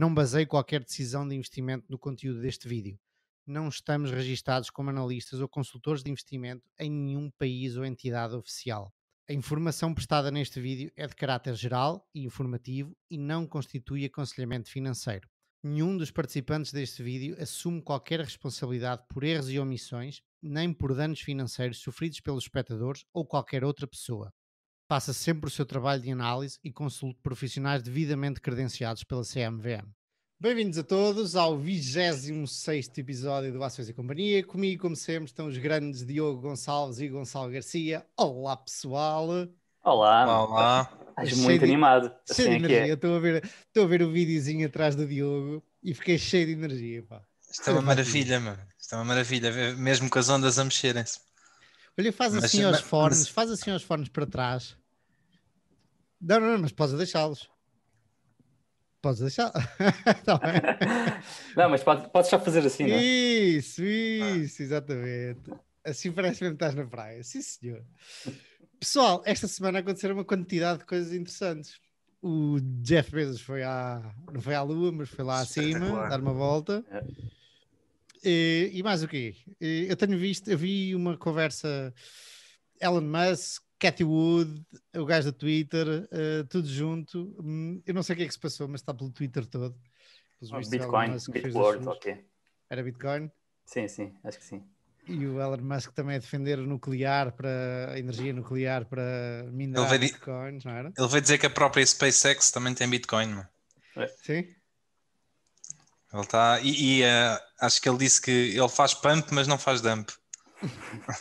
Não baseio qualquer decisão de investimento no conteúdo deste vídeo. Não estamos registados como analistas ou consultores de investimento em nenhum país ou entidade oficial. A informação prestada neste vídeo é de caráter geral e informativo e não constitui aconselhamento financeiro. Nenhum dos participantes deste vídeo assume qualquer responsabilidade por erros e omissões, nem por danos financeiros sofridos pelos espectadores ou qualquer outra pessoa. Faça sempre o seu trabalho de análise e consulte profissionais devidamente credenciados pela CMVM. Bem-vindos a todos ao 26 episódio do Ações e Companhia. Comigo, como sempre, estão os grandes Diogo Gonçalves e Gonçalo Garcia. Olá, pessoal. Olá. Olá. Estás muito de, animado. Assim cheio de assim é é. energia. É. Estou, a ver, estou a ver o videozinho atrás do Diogo e fiquei cheio de energia. Pá. Isto é uma maravilha, mano. Isto é uma maravilha, mesmo com as ondas a mexerem-se. Olha, faz mas, assim mas, aos fornos, mas... faz assim aos fornos para trás. Não, não, não, mas podes deixá-los. Podes deixar. tá não, mas podes, podes só fazer assim, não é? Isso, isso, exatamente. Assim parece mesmo que estás na praia. Sim, senhor. Pessoal, esta semana aconteceram uma quantidade de coisas interessantes. O Jeff Bezos foi à, não foi à Lua, mas foi lá acima, dar uma volta. É. E, e mais o quê? Eu tenho visto, eu vi uma conversa Elon Musk Cathy Wood, o gajo da Twitter, uh, tudo junto. Hum, eu não sei o que é que se passou, mas está pelo Twitter todo. Oh, Bitcoin, Bitword, ok. Era Bitcoin? Sim, sim, acho que sim. E o Elon Musk também a defender o nuclear para a energia nuclear para minerar ele bitcoins, não era? Ele veio dizer que a própria SpaceX também tem Bitcoin, é? Sim. Ele está. E, e uh, acho que ele disse que ele faz pump, mas não faz dump.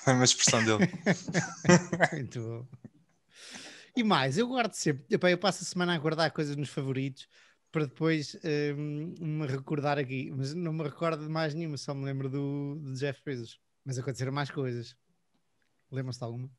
É uma expressão dele. Muito bom. E mais, eu guardo sempre. Epá, eu passo a semana a guardar coisas nos favoritos para depois um, me recordar aqui. Mas não me recordo de mais nenhuma, só me lembro do, do Jeff Bezos. Mas aconteceram mais coisas. Lembram-se de alguma?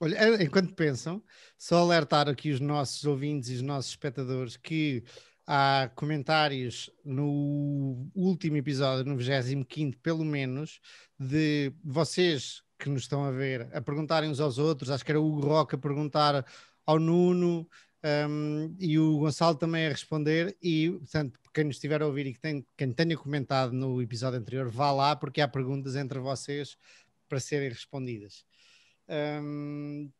Olha, eh, enquanto pensam, só alertar aqui os nossos ouvintes e os nossos espectadores que há comentários no último episódio, no 25, pelo menos, de vocês que nos estão a ver a perguntarem uns aos outros. Acho que era o Hugo Roca a perguntar ao Nuno. Um, e o Gonçalo também a responder. E, portanto, quem nos estiver a ouvir e que tem, quem tenha comentado no episódio anterior, vá lá, porque há perguntas entre vocês para serem respondidas. Um,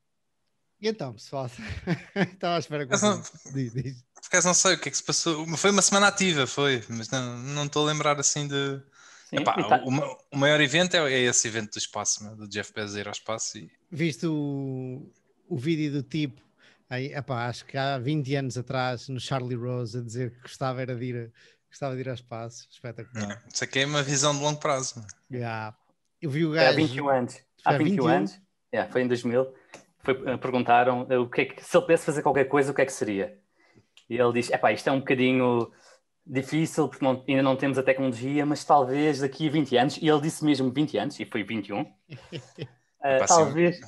e então, pessoal, estava à espera que então, diz, diz por acaso não sei o que é que se passou. Foi uma semana ativa, foi, mas não estou a lembrar assim de. Sim, Epá, tá... o, o, maior evento é, é, esse evento do espaço, né? do Jeff Bezos ir ao espaço. E... Viste o, o vídeo do tipo, aí, epá, acho que há 20 anos atrás, no Charlie Rose, a dizer que gostava era de ir, gostava de ir ao espaço. Espetacular. É, isso aqui é uma visão de longo prazo. Yeah. Eu vi o gajo. Há 21 anos. Há 21, anos. foi em 2000. Foi, eh, perguntaram eh, o que, é que se ele pudesse fazer qualquer coisa, o que é que seria? E ele diz: pá, isto é um bocadinho difícil porque não, ainda não temos a tecnologia, mas talvez daqui a 20 anos, e ele disse mesmo 20 anos, e foi 21, uh, ah, talvez.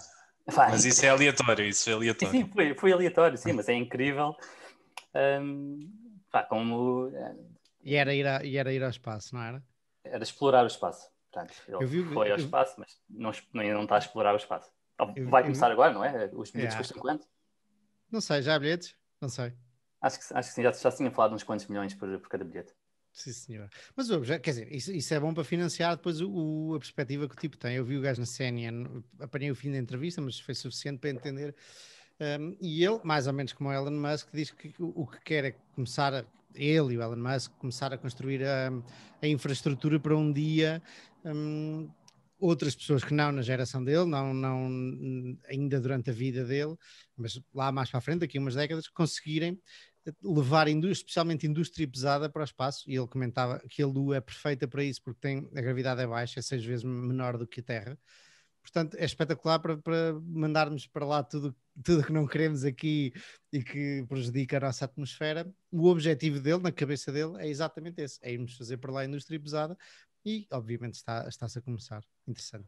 Mas isso é aleatório, isso é aleatório. Sim, foi, foi aleatório, sim, hum. mas é incrível. Um, pá, como. E era, ir a, e era ir ao espaço, não era? Era explorar o espaço. Portanto, ele vi, foi ao eu... espaço, mas não, ainda não está a explorar o espaço. Então, vai começar agora, não é? Os bilhetes yeah. custam quanto? Não sei, já há bilhetes? Não sei. Acho que, acho que sim, já, já tinha falado uns quantos milhões por, por cada bilhete. Sim, senhor. Mas quer dizer, isso, isso é bom para financiar depois o, a perspectiva que o tipo tem. Eu vi o gajo na CNN, apanhei o fim da entrevista, mas foi suficiente para entender. Um, e ele, mais ou menos como o Elon Musk, diz que o, o que quer é começar a, ele e o Elon Musk começar a construir a, a infraestrutura para um dia um, outras pessoas que não na geração dele, não, não ainda durante a vida dele, mas lá mais para a frente, daqui a umas décadas, conseguirem levar, especialmente indústria pesada, para o espaço. E ele comentava que a Lua é perfeita para isso, porque tem, a gravidade é baixa, é seis vezes menor do que a Terra. Portanto, é espetacular para, para mandarmos para lá tudo tudo que não queremos aqui e que prejudica a nossa atmosfera. O objetivo dele, na cabeça dele, é exatamente esse: é irmos fazer para lá a indústria pesada e, obviamente, está-se está a começar. Interessante.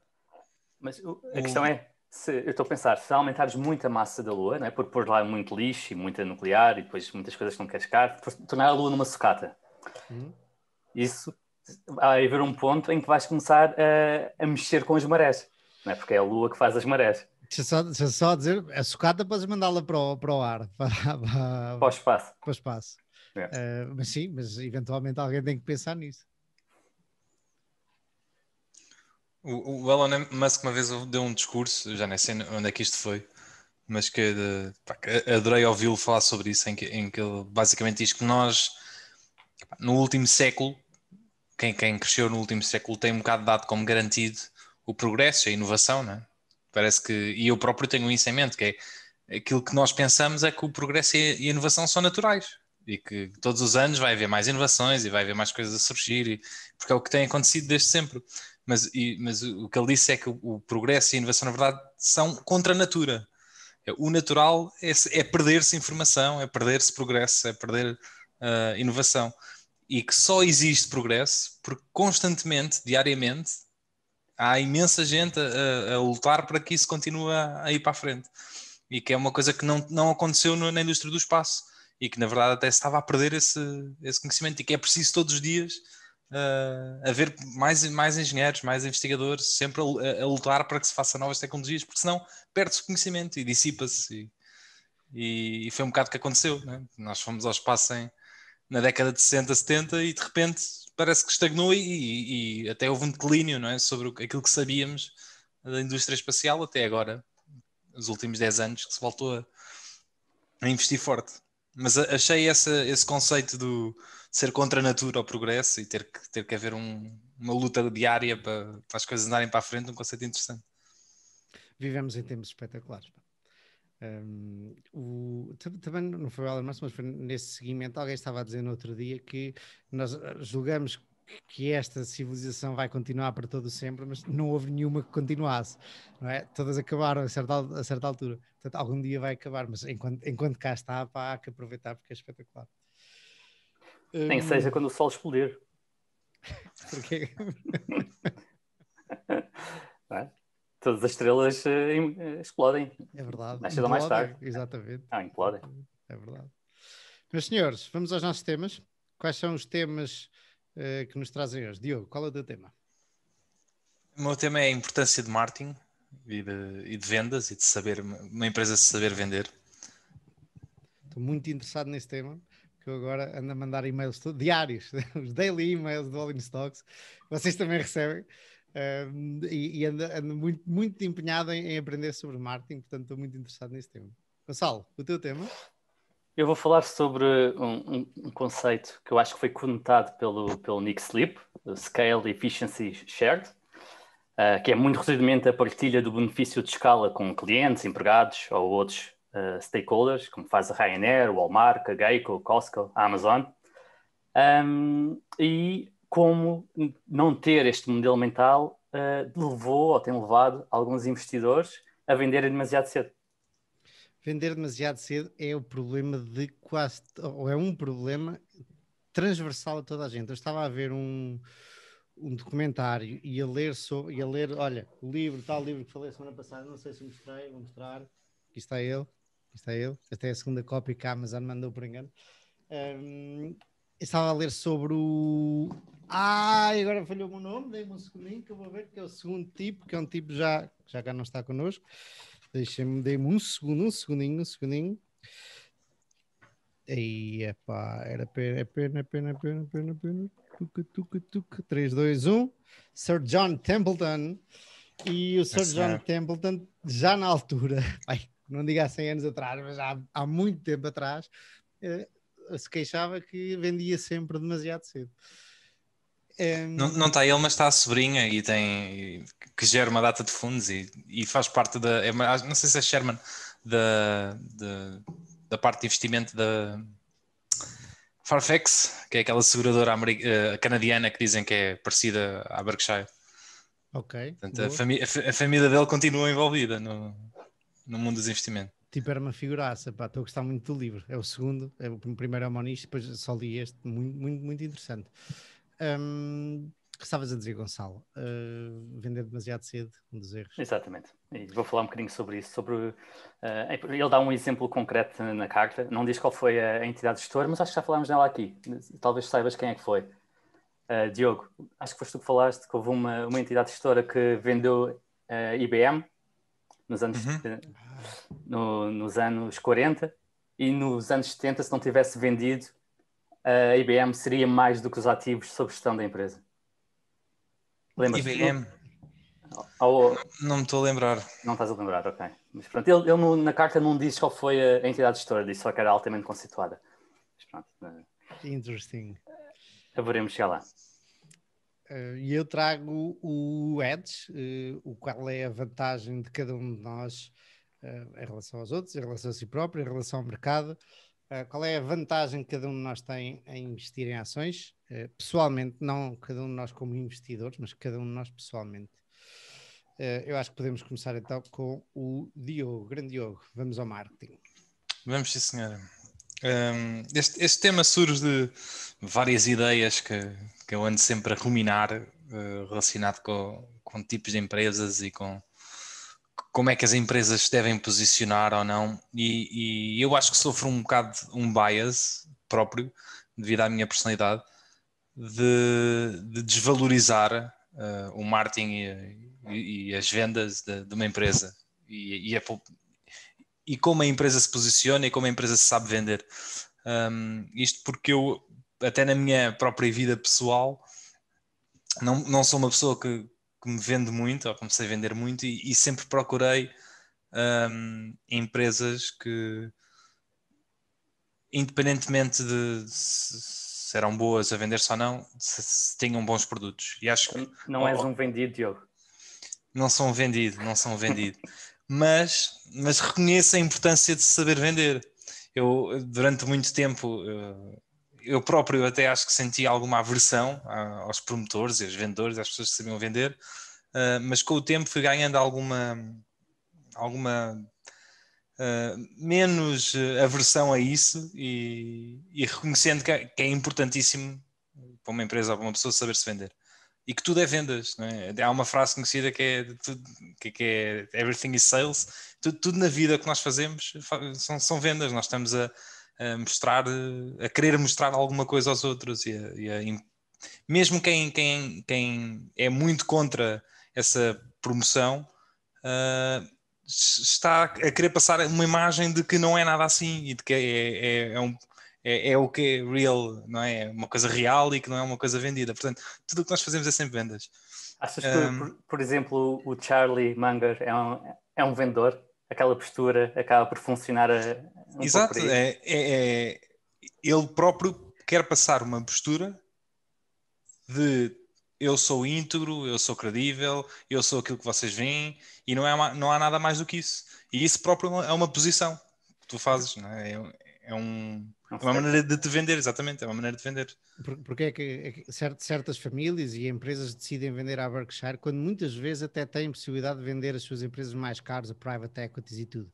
Mas a questão é: se, eu estou a pensar, se aumentares muito a massa da Lua, né, por pôr lá muito lixo e muita nuclear e depois muitas coisas que não queres cá, tornar a Lua numa sucata. Uhum. Isso vai haver um ponto em que vais começar a, a mexer com as marés, né, porque é a Lua que faz as marés. Deixa só, deixa só dizer, a é sucata podes mandá-la para, o, para o ar, para, para, para o espaço. Para o espaço. É. Uh, mas sim, mas eventualmente alguém tem que pensar nisso. O, o Elon Musk uma vez deu um discurso, já nem sei onde é que isto foi, mas que, pá, adorei ouvi-lo falar sobre isso, em que, em que ele basicamente diz que nós, no último século, quem, quem cresceu no último século tem um bocado dado como garantido o progresso, a inovação, não é? Parece que, e eu próprio tenho isso em mente, que é aquilo que nós pensamos é que o progresso e a inovação são naturais e que todos os anos vai haver mais inovações e vai haver mais coisas a surgir, e, porque é o que tem acontecido desde sempre mas, e, mas o que ele disse é que o, o progresso e a inovação, na verdade, são contra a natura. É, o natural é, é perder-se informação, é perder-se progresso, é perder uh, inovação. E que só existe progresso porque constantemente, diariamente, há imensa gente a, a, lutar para que isso continue a, ir para a frente. E que é uma coisa que não, não aconteceu na indústria do espaço e que, na verdade, até se estava a perder esse, esse conhecimento e que é preciso todos os dias uh, eh, haver mais, mais engenheiros, mais investigadores, sempre a, a, lutar para que se façam novas tecnologias, porque senão perde-se conhecimento e dissipa-se. E, e, foi um bocado o que aconteceu. Né? Nós fomos ao espaço em, na década de 60, 70 e de repente parece que estagnou e, e até houve um declínio não é? sobre o, aquilo que sabíamos da indústria espacial até agora, nos últimos 10 anos, que se voltou a, a investir forte. Mas achei essa, esse conceito do ser contra a natura o progresso e ter que, ter que haver um, uma luta diária para, para, as coisas andarem para a frente um conceito interessante. Vivemos em tempos espetaculares. Um, o, também não foi o Alan Márcio, mas foi nesse seguimento. Alguém estava a dizer no outro dia que nós ah, julgamos que esta civilização vai continuar para todo sempre, mas não houve nenhuma que continuasse, não é? Todas acabaram a certa, a certa altura. Portanto, algum dia vai acabar, mas enquanto, enquanto cá está, pá, há que aproveitar porque é espetacular. Nem hum. seja quando o sol explodir. Porquê? é? Todas as estrelas eh, eh, explodem. É verdade. Mais cedo mais tarde. Exatamente. Não, ah, implodem. É verdade. Meus senhores, vamos aos nossos temas. Quais são os temas eh, que nos trazem hoje. Diogo, qual é o teu tema? O meu tema é a importância de marketing e de, e de vendas e de saber, uma empresa saber vender. Estou muito interessado nesse tema que eu agora ando a mandar e-mails diários, os daily e-mails do All in Stocks, vocês também recebem. e, e ando, ando, muito, muito empenhado em, em aprender sobre marketing, portanto estou muito interessado nesse tema. Gonçalo, o teu tema? Eu vou falar sobre um, um, conceito que eu acho que foi conotado pelo, pelo Nick Sleep, Scale Efficiency Shared, uh, que é muito resumidamente a partilha do benefício de escala com clientes, empregados ou outros uh, stakeholders, como faz a Ryanair, Walmart, a Geico, Costco, a Amazon. Um, ehm, e como não ter este modelo mental uh, levou ou tem levado alguns investidores a venderem demasiado cedo. Vender demasiado cedo é o problema de quase, ou é um problema transversal a toda a gente. Eu estava a ver um, um documentário e a ler sobre, e a ler, olha, o livro, tal livro que falei semana passada, não sei se mostrei, vou mostrar. Aqui está ele, aqui está ele. Esta é a segunda cópia que a Amazon mandou por engano. Um, estava a ler sobre o. Ah, agora falhou o meu nome, dei-me um segundinho que eu vou ver, que é o segundo tipo, que é um tipo já, já cá não está connosco, Deixa-me, dei-me um segundo, um segundinho, um segundinho. Aí, epá, era pena, é pena, é pena, é pena, pena, pena. Tuca, tuca, tuca. 3, 2, 1. Sir John Templeton. E o Sir John Templeton, já na altura, ai, não diga há 100 anos atrás, mas há, há muito tempo atrás, eh, se queixava que vendia sempre demasiado cedo. Um... Não, não está ele, mas está a sobrinha e tem que gera uma data de fundos e, e faz parte da. É não sei se é Sherman da, da, da parte de investimento da Farfax, que é aquela seguradora america, eh, canadiana que dizem que é parecida à Berkshire. Ok. Portanto, a, a, família dele continua envolvida no, no mundo dos investimentos. Tipo, era uma figuraça, pá, estou a gostar muito do livro. É o segundo, é o primeiro é o Moniz, depois só li este, muito, muito, muito interessante. Um, que estavas a dizer, Gonçalo, uh, vender demasiado cedo, um dos erros. Exatamente, e vou falar um bocadinho sobre isso. Sobre, uh, ele dá um exemplo concreto na carta, não diz qual foi a, entidade gestora, mas acho que já falámos nela aqui. Talvez saibas quem é que foi. Uh, Diogo, acho que foste tu que falaste que houve uma, uma entidade gestora que vendeu uh, IBM nos anos, uhum. no, nos anos 40 e nos anos 70, se não tivesse vendido, a IBM seria mais do que os ativos sob gestão da empresa. Lembra-se? IBM? Ou... Não me estou a lembrar. Não estás a lembrar, ok. Mas pronto, ele, ele na carta não diz qual foi a entidade gestora, disse só que era altamente constituída. Mas pronto. Eh, Interesting. Haveremos chegar lá. Eh, e eu trago o Edge, eh, o qual é a vantagem de cada um de nós em relação aos outros, em relação a si próprio, em relação ao mercado. Eh, qual é a vantagem que cada um de nós tem em investir em ações? Eh, pessoalmente, não cada um de nós como investidores, mas cada um de nós pessoalmente. Eh, eu acho que podemos começar então com o Diogo, grande Diogo. Vamos ao marketing. Vamos, sim, senhora. Um, ehm, este, este, tema surge de várias ideias que, que eu ando sempre a ruminar, uh, relacionado com, com tipos de empresas e com como é que as empresas se devem posicionar ou não, e, e eu acho que sofro um bocado um bias próprio, devido à minha personalidade, de, de desvalorizar uh, o marketing e, e, e as vendas de, de, uma empresa e, e, a, é e como a empresa se posiciona e como a empresa se sabe vender. Um, ehm, isto porque eu, até na minha própria vida pessoal, não, não sou uma pessoa que, que me vende muito, ou comecei a vender muito, e, e sempre procurei um, empresas que, independentemente de se eram boas a vender-se ou não, se, se tinham bons produtos. E acho que. Não és um vendido, Diogo. Não sou um vendido, não sou um vendido. mas, mas reconheço a importância de saber vender. Eu, durante muito tempo, eu, eh, eu próprio até acho que senti alguma aversão ah, aos promotores e aos vendedores, às pessoas que sabiam vender, ah, mas com o tempo fui ganhando alguma, alguma ah, menos aversão a isso e, e reconhecendo é, que é, importantíssimo para uma empresa ou para uma pessoa saber se vender. E que tudo é vendas, é? Há uma frase conhecida que é, tudo, que é everything is sales. Tudo, tudo, na vida que nós fazemos são, são vendas. Nós estamos a, a mostrar, a querer mostrar alguma coisa aos outros e, a, e a, mesmo quem, quem, quem é muito contra essa promoção uh, está a querer passar uma imagem de que não é nada assim e de que é, é, é um, é, é, o que é real, não é? é uma coisa real e que não é uma coisa vendida. Portanto, tudo o que nós fazemos é sempre vendas. Achas que, um, ah, por, por, exemplo, o Charlie Munger é um, é um vendedor? Aquela postura acaba por funcionar a, Exato, é, é, é, ele próprio quer passar uma postura de eu sou íntegro, eu sou credível, eu sou aquilo que vocês veem, e não, é não há nada mais do que isso. E isso próprio é uma é posição que tu fazes, não é? é, é um, é uma maneira de te vender, exatamente, é uma maneira de vender. Porque é que, é certas famílias e empresas decidem vender à Berkshire quando muitas vezes até têm possibilidade de vender as suas empresas mais caras, a private equities e tudo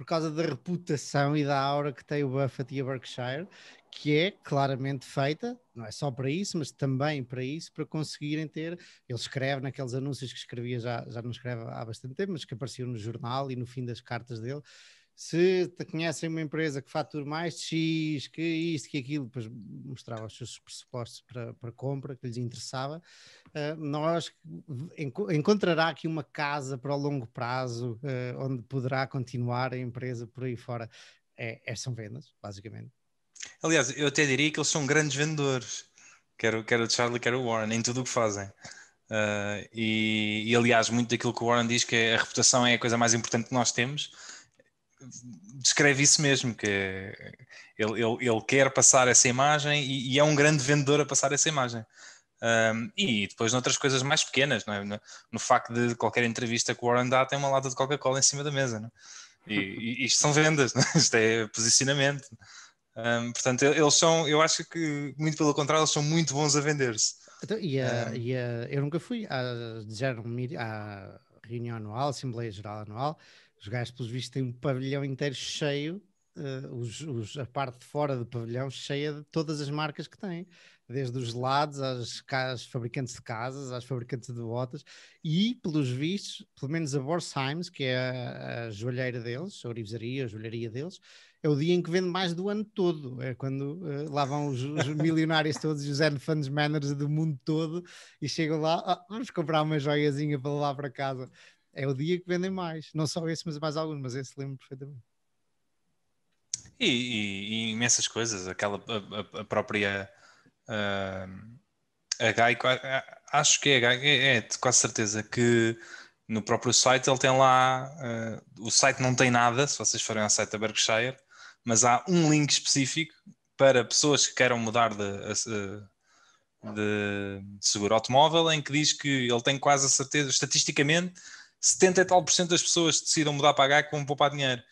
por causa da reputação e da aura que tem o Buffett e a Berkshire, que é claramente feita, não é só para isso, mas também para isso, para conseguirem ter. Ele escreve naqueles anúncios que escrevia já, já não escreve há bastante tempo, mas que apareciam no jornal e no fim das cartas dele, se conhecem uma empresa que fatura mais X, que isso, que aquilo, depois mostrava os seus pressupostos para, para compra, que lhes interessava, uh, nós enco encontrará aqui uma casa para o longo prazo, uh, onde poderá continuar a empresa por aí fora. É, é, são vendas, basicamente. Aliás, eu até diria que eles são grandes vendedores, Quero, quero o Charlie, quero o Warren, em tudo o que fazem. Uh, e, e, aliás, muito daquilo que o Warren diz que é a reputação é a coisa mais importante que nós temos, descreve isso mesmo, que ele, ele, ele quer passar essa imagem e, e, é um grande vendedor a passar essa imagem. Um, e depois noutras coisas mais pequenas, é? no, no, facto de qualquer entrevista que o Warren dá tem uma lata de Coca-Cola em cima da mesa. É? E, e, isto são vendas, é? isto é posicionamento. Um, portanto, eles são, eu acho que muito pelo contrário, eles são muito bons a vender-se. Então, e, a, um, e a, eu nunca fui a à reunião anual, Assembleia Geral Anual, os gajos, pelos vistos, têm um pavilhão inteiro cheio, uh, os, os, a parte de fora do pavilhão cheia de todas as marcas que têm, desde os lados às, às fabricantes de casas, às fabricantes de botas, e, pelos vistos, pelo menos a Borsheims, que é a, a joalheira deles, a orivesaria, a joalharia deles, é o dia em que vende mais do ano todo. É quando uh, lá vão os, os milionários todos os os funds managers do mundo todo e chegam lá, ah, vamos comprar uma joiazinha para lá para casa é o dia que vendem mais. Não só esse, mas mais alguns, mas esse lembro perfeitamente. E, e, e imensas coisas, aquela a, a própria uh, a Gaico, acho que é a é, é quase certeza que no próprio site ele tem lá uh, o site não tem nada, se vocês forem ao site da Berkshire, mas há um link específico para pessoas que queiram mudar de, de seguro automóvel em que diz que ele tem quase a certeza, estatisticamente 70 e tal por cento das pessoas decidam mudar para H como poupar dinheiro.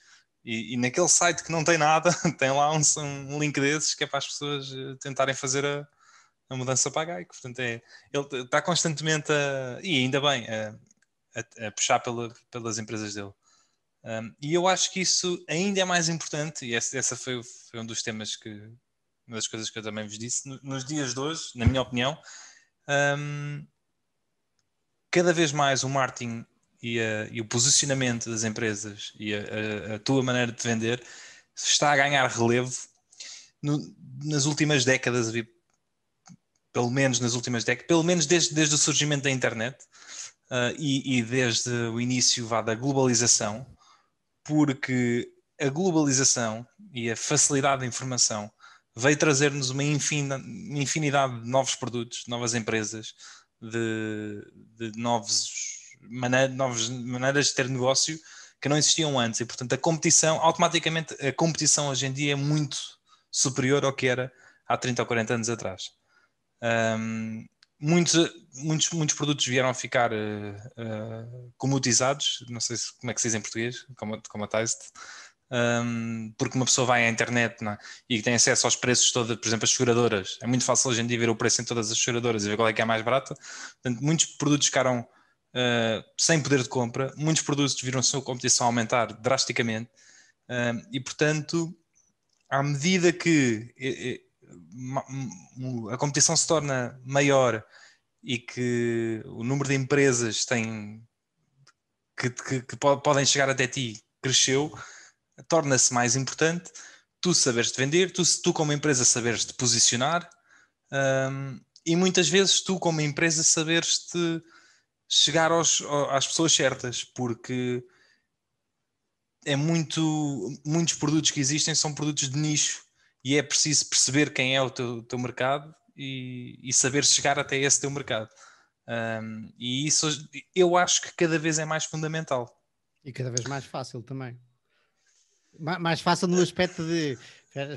E, e, naquele site que não tem nada, tem lá um, um link desses que é para as pessoas eh, tentarem fazer a, a mudança para a GAIC. Portanto, é, ele está constantemente a, e ainda bem, a, a, a puxar pela, pelas empresas dele. Um, e eu acho que isso ainda é mais importante, e essa, essa foi, foi, um dos temas que, uma das coisas que eu também vos disse, nos dias de hoje, na minha opinião, um, cada vez mais o marketing e, a, e o posicionamento das empresas e a, a, tua maneira de vender está a ganhar relevo no, nas últimas décadas, pelo menos nas últimas décadas, pelo menos desde, desde o surgimento da internet uh, e, e, desde o início vá, da globalização, porque a globalização e a facilidade da informação veio trazer-nos uma infinidade de novos produtos, novas empresas, de, de novos maneira, novas maneiras de ter negócio que não existiam antes. E, portanto, a competição, automaticamente, a competição hoje em dia é muito superior ao que era há 30 ou 40 anos atrás. Um, muitos, muitos, muitos produtos vieram a ficar uh, eh, uh, eh, comutizados, não sei se, como é que se diz em português, commoditized, um, porque uma pessoa vai à internet é? e tem acesso aos preços todos, por exemplo, as seguradoras. É muito fácil hoje em dia ver o preço em todas as seguradoras e ver qual é que é a mais barata. Portanto, muitos produtos ficaram uh, sem poder de compra, muitos produtos viram a sua competição aumentar drasticamente uh, e, portanto, à medida que a competição se torna maior e que o número de empresas tem, que, que, que podem chegar até ti cresceu, torna-se mais importante tu saberes de vender, tu, tu como empresa saberes de posicionar um, ah, e muitas vezes tu como empresa saberes de chegar aos, às pessoas certas, porque é muito, muitos produtos que existem são produtos de nicho e é preciso perceber quem é o teu, teu mercado e, e, saber chegar até esse teu mercado. Um, e isso eu acho que cada vez é mais fundamental. E cada vez mais fácil também. Mais fácil no aspecto de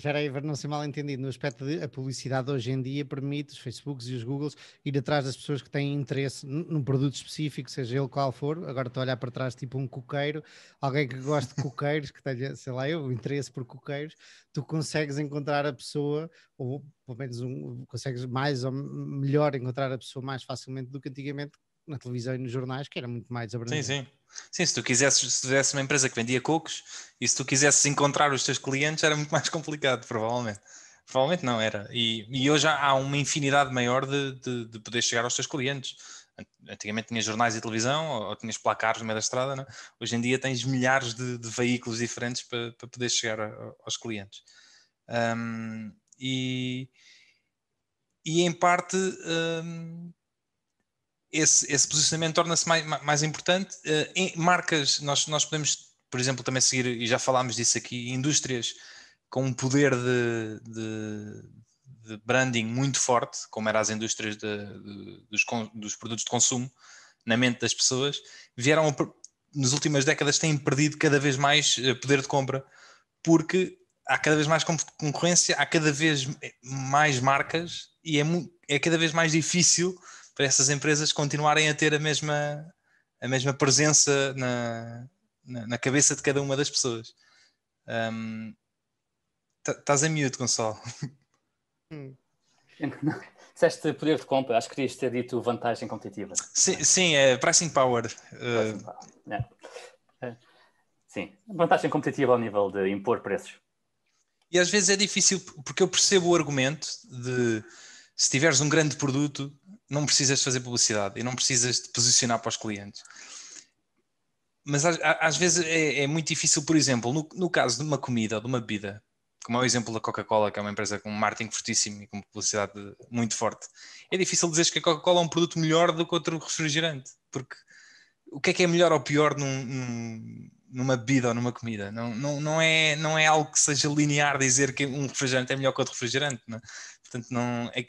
era para não ser mal entendido, no aspecto de a publicidade hoje em dia permite os Facebooks e os Googles ir atrás das pessoas que têm interesse num produto específico, seja ele qual for. Agora estou a olhar para trás, tipo um coqueiro, alguém que gosta de coqueiros, que tenha, sei lá, eu, interesse por coqueiros. Tu consegues encontrar a pessoa, ou pelo menos um, consegues mais ou melhor encontrar a pessoa mais facilmente do que antigamente, na televisão e nos jornais, que era muito mais abrangente. Sim, sim. Sim, se tu quisesses, se tivesse uma empresa que vendia cocos e se tu quisesses encontrar os teus clientes era muito mais complicado, provavelmente. Provavelmente não era. E, e hoje há uma infinidade maior de, de, de poder chegar aos teus clientes. Antigamente tinhas jornais e televisão, ou, tinhas placares no meio da estrada, não? É? hoje em dia tens milhares de, de veículos diferentes para, para poder chegar a, aos clientes. Um, e, e em parte um, esse, esse posicionamento torna-se mais, mais, importante. Eh, em marcas, nós, nós podemos, por exemplo, também seguir, e já falámos disso aqui, indústrias com um poder de, de, de branding muito forte, como eram as indústrias de, dos, dos produtos de consumo, na mente das pessoas, vieram nas últimas décadas têm perdido cada vez mais eh, poder de compra, porque há cada vez mais concorrência, há cada vez eh, mais marcas e é, é cada vez mais difícil para essas empresas continuarem a ter a mesma, a mesma presença na, na, na cabeça de cada uma das pessoas. Tá, estás um, em mute, Gonçalo. Hum. Disseste poder de compra, acho que querias ter dito vantagem competitiva. Sim, sim é pricing power. Uh, pricing power. Uh... É. Sim, vantagem competitiva ao nível de impor preços. E às vezes é difícil, porque eu percebo o argumento de se tiveres um grande produto, não precisas de fazer publicidade e não precisas de posicionar para os clientes. Mas às, às vezes é, é, muito difícil, por exemplo, no, no caso de uma comida ou de uma bebida, como é o exemplo da Coca-Cola, que é uma empresa com um marketing fortíssimo e com publicidade muito forte, é difícil dizer que a Coca-Cola é um produto melhor do que outro refrigerante, porque o que é que é melhor ou pior num, num, numa bebida ou numa comida? Não, não, não, é, não é algo que seja linear dizer que um refrigerante é melhor que outro refrigerante, não é? Portanto, não, é,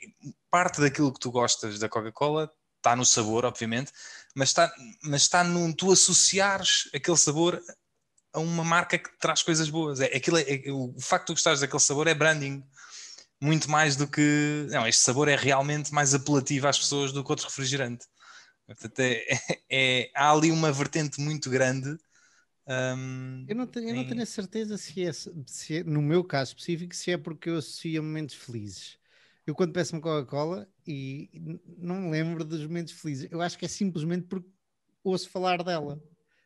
parte daquilo que tu gostas da Coca-Cola está no sabor, obviamente, mas está, mas está num tu associares aquele sabor a uma marca que traz coisas boas. É, aquilo é, é, o facto de gostares daquele sabor é branding. Muito mais do que. Não, este sabor é realmente mais apelativo às pessoas do que outro refrigerante. Portanto, é, é, é há ali uma vertente muito grande. Um, eu, não tenho, em... não tenho a certeza se é, se é, no meu caso específico, se é porque eu associo a momentos felizes eu quando peço uma Coca-Cola e não me lembro dos momentos felizes, eu acho que é simplesmente porque ouço falar dela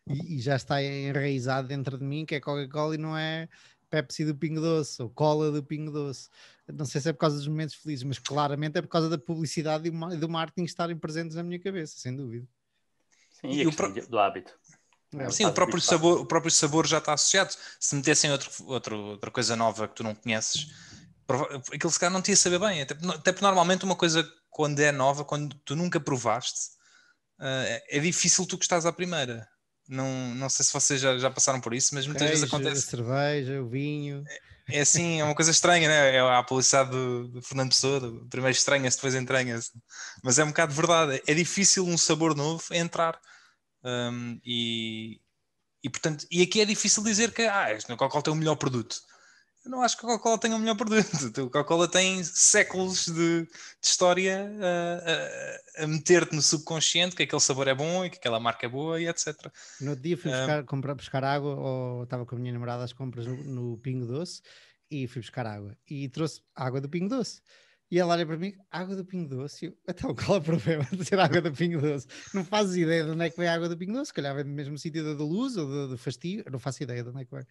e, e já está enraizado dentro de mim que é Coca-Cola e não é Pepsi do Pingo Doce ou Cola do Pingo Doce. Não sei se é por causa dos momentos felizes, mas claramente é por causa da publicidade e do marketing estarem presentes na minha cabeça, sem dúvida. Sim, e, e o pro... do hábito. É, é Sim, o próprio, sabor, o próprio sabor já está associado. Se metessem outro, outro, outra coisa nova que tu não conheces, aquilo se calhar não tinha saber bem. Até, até porque normalmente uma coisa quando é nova, quando tu nunca provaste, eh, é, é difícil tu gostares à primeira. Não, não sei se vocês já, já passaram por isso, mas muitas Queijo, vezes acontece. A cerveja, o vinho. É, é assim, é uma coisa estranha, né? É a publicidade do, do Fernando Pessoa, do primeiro estranha-se, depois entranha-se. Mas é um bocado verdade. É difícil um sabor novo entrar. Um, e, e, portanto, e aqui é difícil dizer que ah, este qual qual tem o melhor produto eu não acho que a Coca-Cola tenha o melhor produto. A Coca-Cola tem séculos de, de história a, a, a meter-te no subconsciente que aquele sabor é bom e que aquela marca é boa e etc. No dia fui ah. buscar, comprar, buscar água, ou estava com a minha namorada às compras no, no Pingo Doce e fui buscar água. E trouxe água do Pingo Doce. E ela olha para mim, água do Pingo Doce? Eu, então, qual é o problema de ser água do Pingo Doce? Não fazes ideia de onde é que vem a água do Pingo Doce, se calhar vem do mesmo sítio da Luz ou do Fastio, não faço ideia de onde é que vem.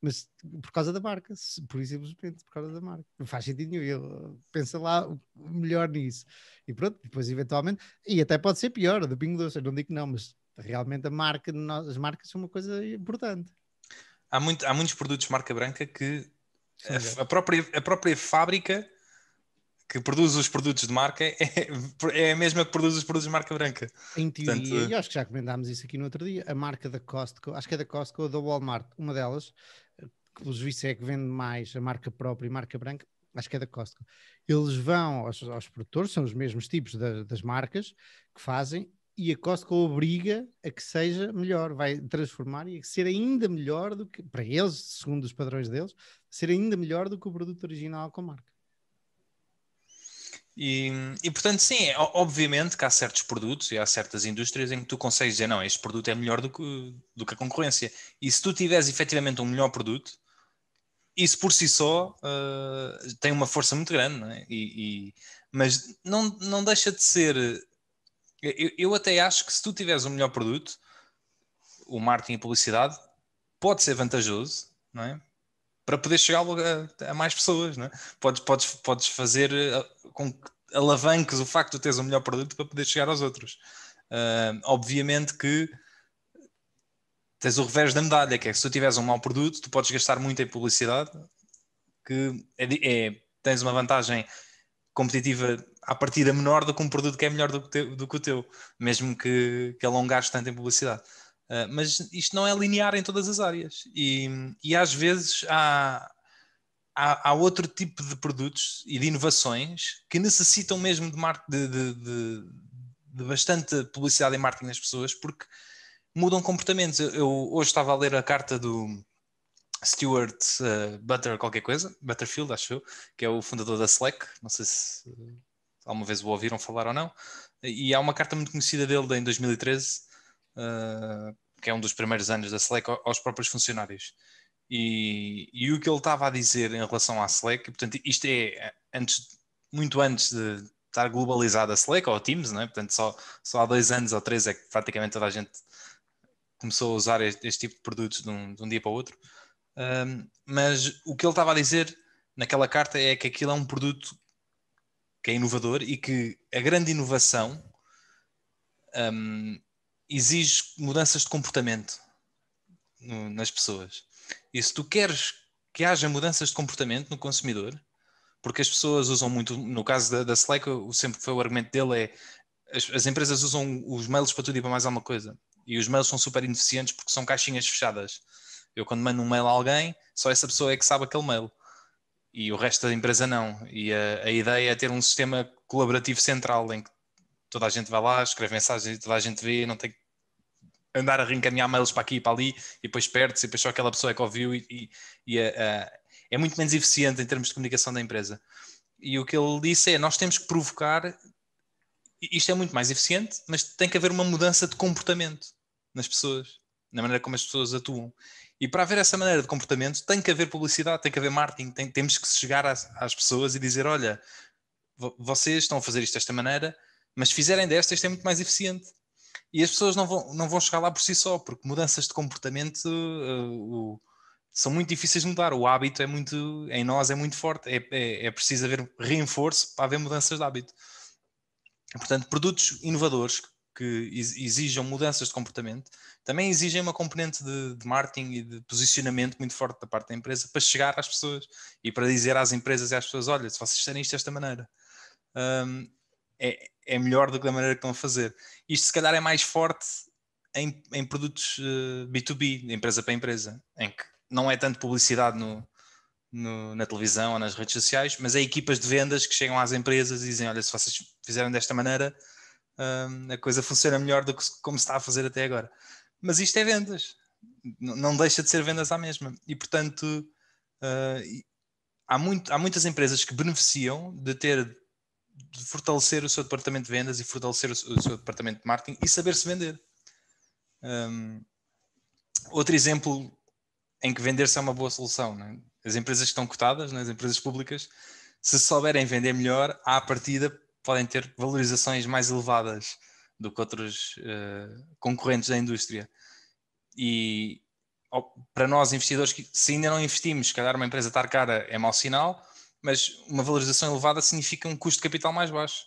Mas por causa da marca, por isso simplesmente por causa da marca. Não faz sentido nenhum, eu pensa lá melhor nisso. E pronto, depois eventualmente, e até pode ser pior, do Pingo Doce, eu não digo não, mas realmente a marca, as marcas são uma coisa importante. Há, muito, há muitos produtos marca branca que a, é. a, própria, a própria fábrica que produz os produtos de marca é, é a mesma que produz os produtos de marca branca. Em teoria, Portanto, e acho que já comentámos isso aqui no outro dia, a marca da Costco, acho que é da Costco ou da Walmart, uma delas, que pelos vistos é que vende mais a marca própria e marca branca, acho que é da Costco. Eles vão aos, aos produtores, são os mesmos tipos das marcas que fazem, e a Costco obriga a que seja melhor, vai transformar e a ser ainda melhor do que, para eles, segundo os padrões deles, ser ainda melhor do que o produto original com a marca. E, e, portanto, sim, é, obviamente que há certos produtos e há certas indústrias em que tu consegues dizer, não, este produto é melhor do que, do que a concorrência. E se tu tiveres efetivamente um melhor produto, isso por si só uh, tem uma força muito grande, não é? E, e, mas não, não deixa de ser. Eu, eu até acho que se tu tiveres um melhor produto, o marketing e a publicidade pode ser vantajoso, não é? para poder chegar a, a, mais pessoas, não né? Podes, podes, podes fazer eh, com que alavanques o facto de teres o um melhor produto para poder chegar aos outros. Uh, obviamente que tens o revés da medalha, que é que se tu tiveres um mau produto, tu podes gastar muito em publicidade, que é, é, tens uma vantagem competitiva à partida menor do que um produto que é melhor do que, do que o teu, mesmo que, que ele tanto em publicidade. Ah, mas isto não é linear em todas as áreas. E, e às vezes há, há, há, outro tipo de produtos e de inovações que necessitam mesmo de, mar, de, de, de, de bastante publicidade e marketing nas pessoas, porque mudam comportamentos. Eu, eu, hoje estava a ler a carta do Stuart uh, ah, Butter qualquer coisa, Butterfield, acho eu, que é o fundador da Slack, não sei se alguma vez o ouviram falar ou não, e há uma carta muito conhecida dele em 2013 que é um dos primeiros anos da Slack, aos próprios funcionários. E, e, o que ele estava a dizer em relação à Slack, portanto, isto é, é antes, muito antes de estar globalizada a Slack ou a Teams, não é? portanto, só, só há dois anos ou três é que praticamente toda a gente começou a usar este, este tipo de produtos de um, de um dia para o outro. Um, mas o que ele estava a dizer naquela carta é que aquilo é um produto que é inovador e que a grande inovação um, exige mudanças de comportamento nas pessoas. E se tu queres que haja mudanças de comportamento no consumidor, porque as pessoas usam muito, no caso da, da Slack, o, sempre foi o argumento dele é as, as, empresas usam os mails para tudo e para mais alguma coisa. E os mails são super ineficientes porque são caixinhas fechadas. Eu quando mando um mail a alguém, só essa pessoa é que sabe aquele mail. E o resto da empresa não. E a, a ideia é ter um sistema colaborativo central em que toda a gente vai lá, escreve mensagens e toda a gente vê, não tem que andar a reencaminhar mails para aqui e para ali e depois perde-se e depois só aquela pessoa é que ouviu e, e, e a, é, a, é, é muito menos eficiente em termos de comunicação da empresa. E o que ele disse é, nós temos que provocar, isto é muito mais eficiente, mas tem que haver uma mudança de comportamento nas pessoas, na maneira como as pessoas atuam. E para haver essa maneira de comportamento, tem que haver publicidade, tem que haver marketing, tem, temos que chegar às, às pessoas e dizer, olha, vocês estão a fazer isto desta maneira, mas se fizerem desta, isto é muito mais eficiente. E as pessoas não vão, não vão chegar lá por si só, porque mudanças de comportamento uh, são muito difíceis de mudar. O hábito é muito, em nós é muito forte. É, é, é preciso haver reenforço para haver mudanças de hábito. Portanto, produtos inovadores que exijam mudanças de comportamento também exigem uma componente de, de, marketing e de posicionamento muito forte da parte da empresa para chegar às pessoas e para dizer às empresas e às pessoas: olha, se vocês fizerem isto desta maneira. Um, é, é melhor do que da maneira que estão a fazer. Isto se calhar é mais forte em, em produtos B2B, eh, de empresa para empresa, em que não é tanto publicidade no, no, na televisão ou nas redes sociais, mas é equipas de vendas que chegam às empresas e dizem: Olha, se vocês fizerem desta maneira, hum, a coisa funciona melhor do que como se está a fazer até agora. Mas isto é vendas, não, não deixa de ser vendas à mesma. E portanto, uh, há, muito, há muitas empresas que beneficiam de ter de fortalecer o seu departamento de vendas e fortalecer o seu, o seu departamento de marketing e saber se vender. Um, outro exemplo em que vender-se é uma boa solução. Né? As empresas que estão cotadas, né? as empresas públicas, se souberem vender melhor, à partida podem ter valorizações mais elevadas do que outros uh, concorrentes da indústria. E para nós investidores, que, se ainda não investimos, se calhar uma empresa estar cara é mau sinal, mas uma valorização elevada significa um custo de capital mais baixo.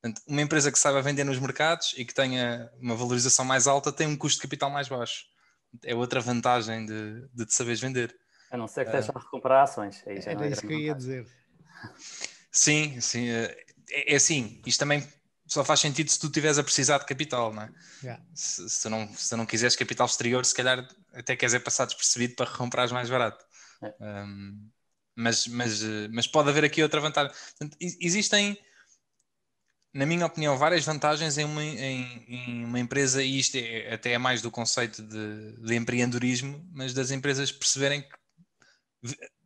Portanto, uma empresa que saiba vender nos mercados e que tenha uma valorização mais alta tem um custo de capital mais baixo. É outra vantagem de, de te saberes vender. A não ser que ah. esteja uh, a recuperar ações. Aí já era é isso que eu ia dizer. Sim, sim. Eh, é, é assim, isto também só faz sentido se tu estiveres a precisar de capital, não é? Yeah. Se, se, não, se não quiseres capital exterior, se calhar até queres é passar despercebido para recomprar mais barato. É. Um, mas, mas, eh, mas pode haver aqui outra vantagem. Portanto, existem, na minha opinião, várias vantagens em uma, em, em uma empresa, e isto é, até é mais do conceito de, de empreendedorismo, mas das empresas perceberem que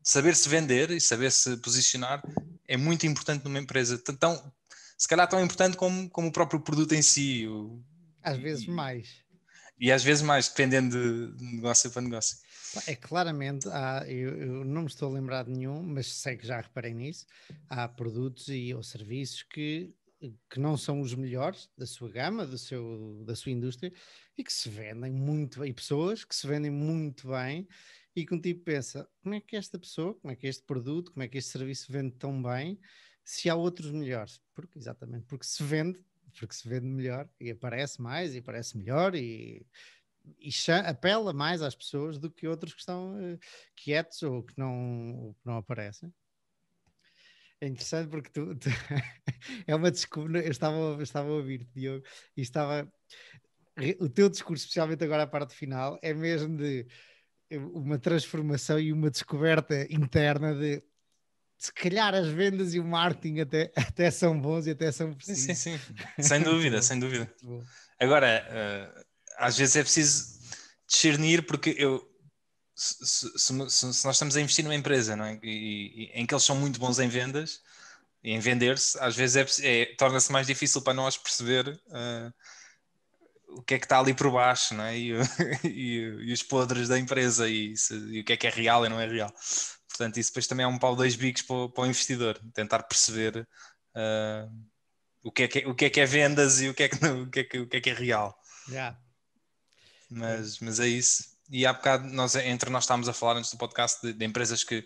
saber-se vender e saber-se posicionar é muito importante numa empresa. Tão, se calhar tão importante como, como o próprio produto em si. O, às e, vezes mais. E às vezes mais, dependendo de negócio para negócio. É claramente, há, eu, eu, não me estou a lembrar de nenhum, mas sei que já reparei nisso. Há produtos e, ou serviços que, que não são os melhores da sua gama, do seu, da sua indústria, e que se vendem muito bem, e pessoas que se vendem muito bem, e que um tipo pensa: como é que esta pessoa, como é que este produto, como é que este serviço vende tão bem, se há outros melhores? Porque, exatamente, porque se vende, porque se vende melhor, e aparece mais, e aparece melhor, e e apela mais às pessoas do que outros que estão uh, quietos ou que não, ou que não aparecem. É interessante porque tu, tu é uma descoberta. Eu estava, estava a ouvir-te, Diogo, e estava. O teu discurso, especialmente agora a parte final, é mesmo de eh, uma transformação e uma descoberta interna de se calhar as vendas e o marketing até, até são bons e até são precisos. Sim, sim, sim. sem dúvida, sem dúvida. Agora, eh, às vezes é preciso discernir, porque eu. Se, se, se nós estamos a investir numa empresa não é? e, e, em que eles são muito bons em vendas e em vender-se, às vezes é, é torna-se mais difícil para nós perceber uh, o que é que está ali por baixo não é? e, e, e os podres da empresa se, e, o que é que é real e não é real. Portanto, isso depois também é um pau dois bicos para, para o investidor, tentar perceber uh, o, que é que, o que é que é vendas e o que é que, o que, é que, o que, é, que é real. Yeah. Mas, mas é isso. E há bocado, nós, entre nós estávamos a falar antes do podcast de, de empresas que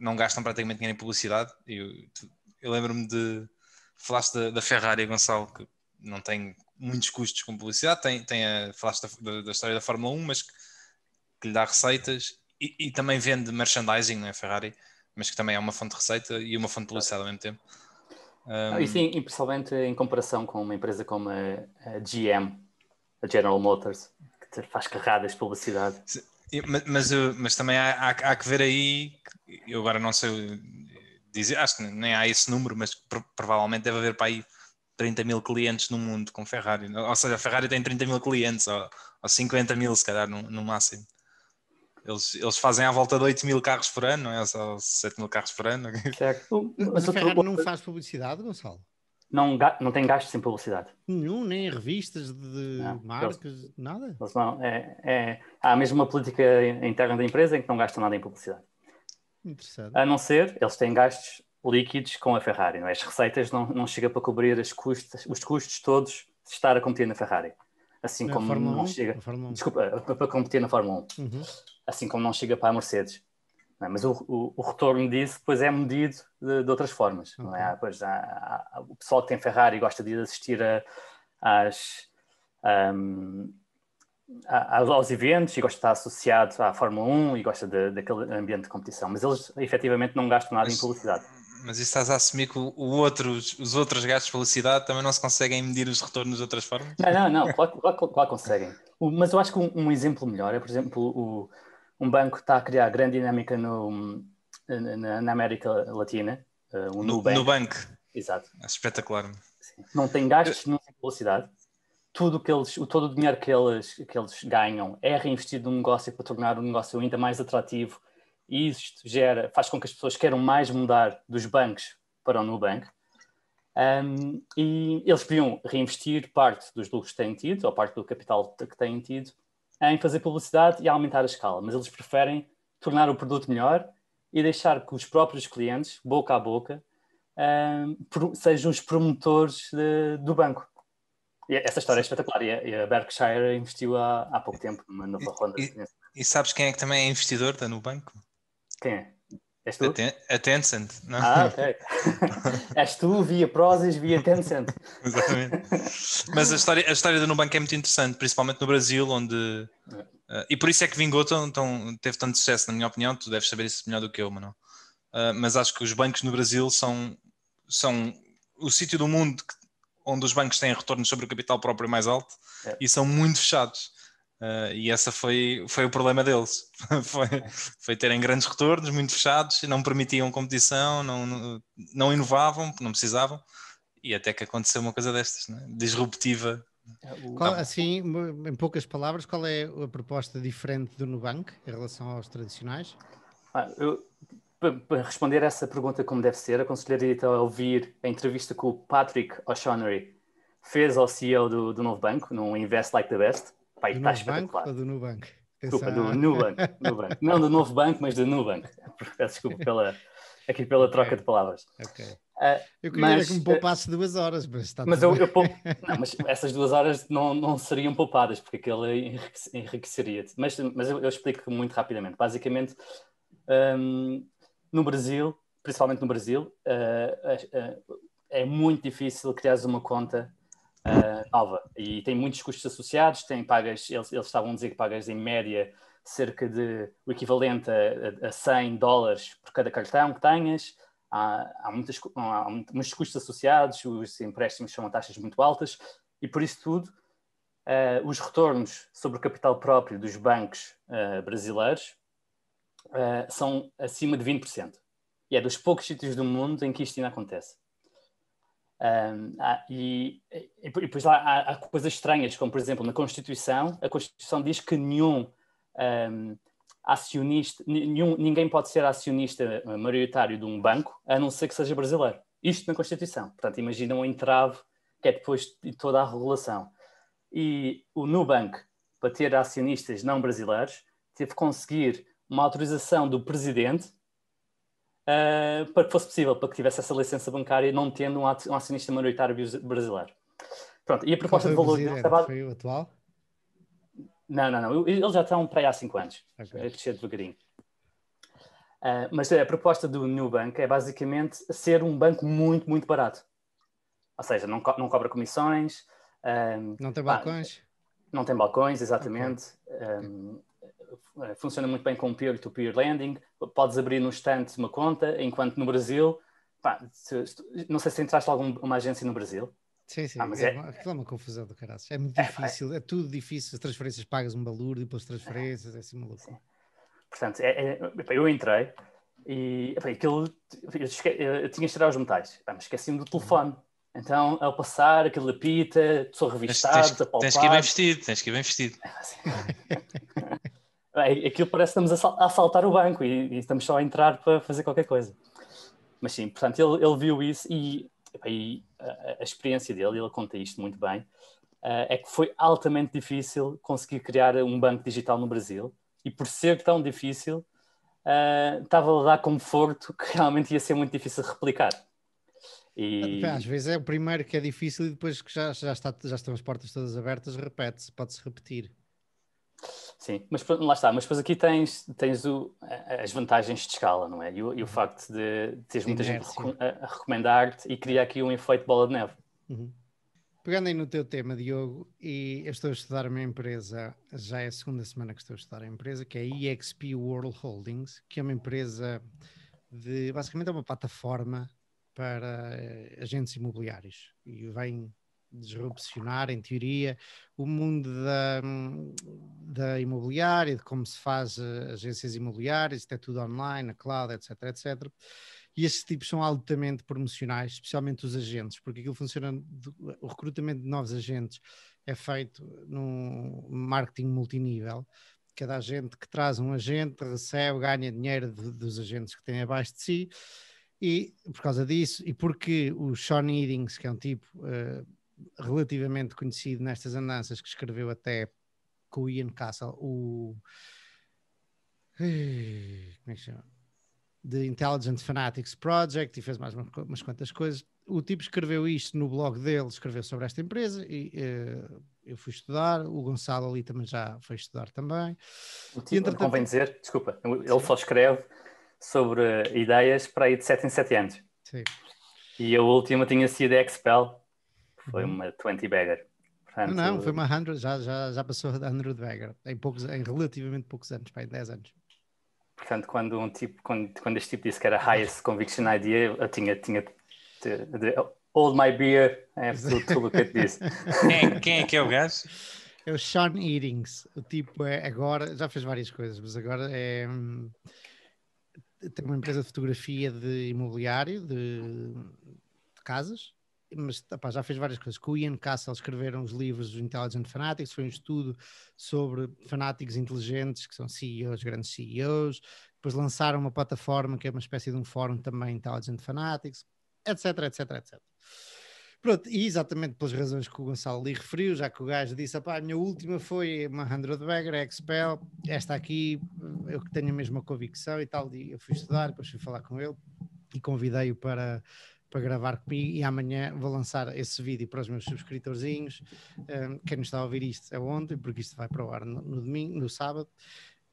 não gastam praticamente dinheiro em publicidade. Eu, eu lembro-me de. Falaste da, da Ferrari, Gonçalo, que não tem muitos custos com publicidade. Tem, tem a, falaste da, da, história da Fórmula 1, mas que, que lhe dá receitas e, e, também vende merchandising, não é? Ferrari, mas que também é uma fonte de receita e uma fonte de publicidade ao mesmo tempo. Um... E sim, e principalmente em comparação com uma empresa como a, a GM, a General Motors, que faz carradas publicidade. Mas, mas, mas também há, há, há, que ver aí, eu agora não sei dizer, acho que nem há esse número, mas provavelmente deve haver para aí 30 mil clientes no mundo com Ferrari. Ou seja, a Ferrari tem 30 mil clientes, ou, ou 50 mil, se calhar, no, no máximo. Eles, eles, fazem à volta de 8 mil carros por ano, não é? Ou 7 mil carros por ano. Mas a Ferrari não faz publicidade, Gonçalo? não, não tem gastos em publicidade. Nenhum, nem em revistas de não, marcas, eles, nada? Eles não, é, é, há mesmo uma política interna da empresa em que não gastam nada em publicidade. Interessante. A não ser, eles têm gastos líquidos com a Ferrari. Não é? As receitas não, não chega para cobrir as custas, os custos todos de estar a competir na Ferrari. Assim na como Fórmula não 1? chega. Desculpa, para competir na Fórmula 1. Uhum. Assim como não chega para a Mercedes. É? Mas o, o, o, retorno disso depois é medido de, de outras formas. Okay. Não é? Ah, pois, há, há, o pessoal que tem Ferrari gosta de assistir a, às, um, a, aos eventos e gosta de estar associado à Fórmula 1 e gosta de, daquele ambiente de competição, mas eles efetivamente não gastam nada mas, em publicidade. Mas isso estás a assumir que o, o os outros gastos de publicidade também não se conseguem medir os retornos de outras formas? Não, não, não, claro, claro, claro conseguem. mas eu acho que um, um exemplo melhor é, por exemplo, o, um banco está a criar grande dinâmica no, na, na América Latina, uh, o Nubank. Nubank. Exato. É espetacular. Sim. Não tem gastos, não tem velocidade. Tudo que eles, todo o dinheiro que eles, que eles ganham é reinvestido no negócio para tornar o negócio ainda mais atrativo. E isto gera, faz com que as pessoas queiram mais mudar dos bancos para o Nubank. Um, e eles podiam reinvestir parte dos lucros que têm tido, ou parte do capital que têm tido, em fazer publicidade e aumentar a escala, mas eles preferem tornar o produto melhor e deixar que os próprios clientes, boca a boca, um, ehm, sejam os promotores de, do banco. E é, essa história é espetacular e a, Berkshire investiu há, há pouco tempo numa nova ronda. E, e, sabes quem é que também é investidor da Nubanco? Quem é? És é tu? A, é Tencent, não? É? Ah, ok. És tu via Prozis, via Tencent. Exatamente. Mas a história, a história do Nubank é muito interessante, principalmente no Brasil, onde. Uh, e por isso é que vingou tão, tão, teve tanto sucesso, na minha opinião. Tu deves saber isso melhor do que eu, Manuel. Uh, mas acho que os bancos no Brasil são, são o sítio do mundo que, onde os bancos têm retornos sobre o capital próprio mais alto é. e são muito fechados. Uh, e essa foi, foi o problema deles. foi, foi terem grandes retornos, muito fechados, não permitiam competição, não, não inovavam, não precisavam, e até que aconteceu uma coisa destas, né? disruptiva. É, qual, tá assim, em poucas palavras, qual é a proposta diferente do Nubank em relação aos tradicionais? Ah, eu, para responder essa pergunta como deve ser, aconselharia então a ouvir a entrevista que o Patrick O'Shaughnessy fez ao CEO do, do novo banco, num Invest Like the Best, Pai, do está espetacular. do Nubank? Desculpa, do Nubank, Nubank. Não do novo banco, mas do Nubank. Peço desculpa pela, aqui pela okay. troca de palavras. Okay. Uh, eu queria mas, que me poupasse duas horas, mas está ah, mas, eu, eu não, mas essas duas horas não, não seriam poupadas, porque aquele enriqueceria-te. Mas, mas eu, eu, explico muito rapidamente. Basicamente, um, no Brasil, principalmente no Brasil, uh, uh, é muito difícil criar uma conta uh, nova. E tem muitos custos associados, tem pagas, eles, eles estavam a dizer que pagas em média cerca de o equivalente a, a, 100 dólares por cada cartão que tenhas. Há, há, muitas, há muitos custos associados, os empréstimos são a taxas muito altas e por isso tudo uh, os retornos sobre o capital próprio dos bancos uh, brasileiros uh, são acima de 20%. E é dos poucos sítios do mundo em que isto ainda acontece. Um, ah, e, e, e lá há, há, coisas estranhas, como por exemplo na Constituição, a Constituição diz que nenhum um, acionista, nenhum, ninguém pode ser acionista maioritário de um banco, a não ser que seja brasileiro. Isto na Constituição. Portanto, imaginam um entrave que é depois de toda a regulação. E o Nubank, para ter acionistas não brasileiros, teve que conseguir uma autorização do presidente uh, para que fosse possível, para que tivesse essa licença bancária, não tendo um, um acionista maioritário brasileiro. Pronto, e a proposta de valor dele estava... Foi o atual? Não, não, não. Eles já estão para aí há 5 anos. Okay. A crescer devagarinho. Uh, mas a proposta do New Bank é basicamente ser um banco muito, muito barato. Ou seja, não, co não cobra comissões. Um, ah, não tem balcões? Ah, não tem balcões, exatamente. Okay. Um, é, funciona muito bem com peer-to-peer -peer lending, podes abrir no instante uma conta, enquanto no Brasil, pá, se, não sei se entraste alguma agência no Brasil. Sim, sim, ah, mas é, é... Uma, é uma confusão do caralho, É muito é, é. difícil, é, é, tudo difícil. As transferências pagas um valor, depois transferências, é assim Sim. Portanto, é, eu entrei e epa, aquilo, eu, eu tinha que tirar os metais, mas esqueci-me do uhum. telefone. Uhum. Então, ao passar, aquele apita, sou revistado, tens, tens, Tens que ir bem vestido, tens que ir bem vestido. Assim. Ah, aquilo parece que estamos a assaltar o banco e, e estamos só a entrar para fazer qualquer coisa. Mas sim, portanto, ele, ele viu isso e, e a, a, experiência dele, ele conta isto muito bem, uh, é que foi altamente difícil conseguir criar um banco digital no Brasil e por ser tão difícil, uh, estava a dar conforto que realmente ia ser muito difícil replicar. E... Às vezes é o primeiro que é difícil e depois que já, já, está, já estão as portas todas abertas, repete-se, pode-se repetir. Sim, mas lá está, mas depois aqui tens, tens o, as vantagens de escala, não é? E o, e o uhum. facto de teres muita gente a, recomendar-te e criar aqui um efeito bola de neve. Uhum. Pegando aí no teu tema, Diogo, e eu estou a estudar uma empresa, já é a segunda semana que estou a estudar a empresa, que é a EXP World Holdings, que é uma empresa de, basicamente é uma plataforma para eh, agentes imobiliários e vem disrupcionar, em teoria, o mundo da, da imobiliária, de como se faz eh, agências imobiliárias, isto é tudo online, a cloud, etc, etc. E esses tipos são altamente promocionais, especialmente os agentes, porque aquilo funciona, o recrutamento de novos agentes é feito num marketing multinível, cada agente que traz um agente recebe, ganha dinheiro de, dos agentes que tem abaixo de si, e por causa disso, e porque o Sean Eadings, que é um tipo uh, relativamente conhecido nestas andanças que escreveu até com o Ian Castle, o. Eh, como é que chama? The Intelligent Fanatics Project e fez mais umas, umas quantas coisas. O tipo escreveu isto no blog dele, escreveu sobre esta empresa e uh, eu fui estudar. O Gonçalo ali também já foi estudar também. O tipo, entretanto... convém dizer, desculpa, ele só escreve sobre ideias para ir de 7 em 7 anos. Sim. E a última tinha sido a Expel, foi uhum. uma 20 bagger. Portanto, não, foi uma 100, já, já, já passou a 100 bagger em, poucos, em relativamente poucos anos, bem, 10 anos. Portanto, quando, um tipo, quando, quando este tipo disse que era highest conviction idea, eu tinha, tinha de, de, hold my beer, é have tudo o que eu disse. Quem, é, quem é que é o gajo? É o Sean Eatings. O tipo é agora, já fez várias coisas, mas agora é. Tem uma empresa de fotografia de imobiliário, de, de casas, mas opa, já fez várias coisas. Com o Ian Castle escreveram os livros do Intelligent Fanatics, foi um estudo sobre fanáticos inteligentes, que são CEOs, grandes CEOs. Depois lançaram uma plataforma que é uma espécie de um fórum também Intelligent Fanatics, etc, etc, etc. Pronto, e exatamente pelas razões que o Gonçalo ali referiu, já que o gajo disse, a minha última foi uma 100 Bagger, Expel, esta aqui, eu que tenho a mesma convicção e tal, e eu fui estudar, depois fui falar com ele e convidei-o para para gravar comigo e amanhã vou lançar esse vídeo para os meus subscritorzinhos. Um, quem nos está a ouvir isto é ontem, porque isto vai para o ar no, no domingo, no sábado.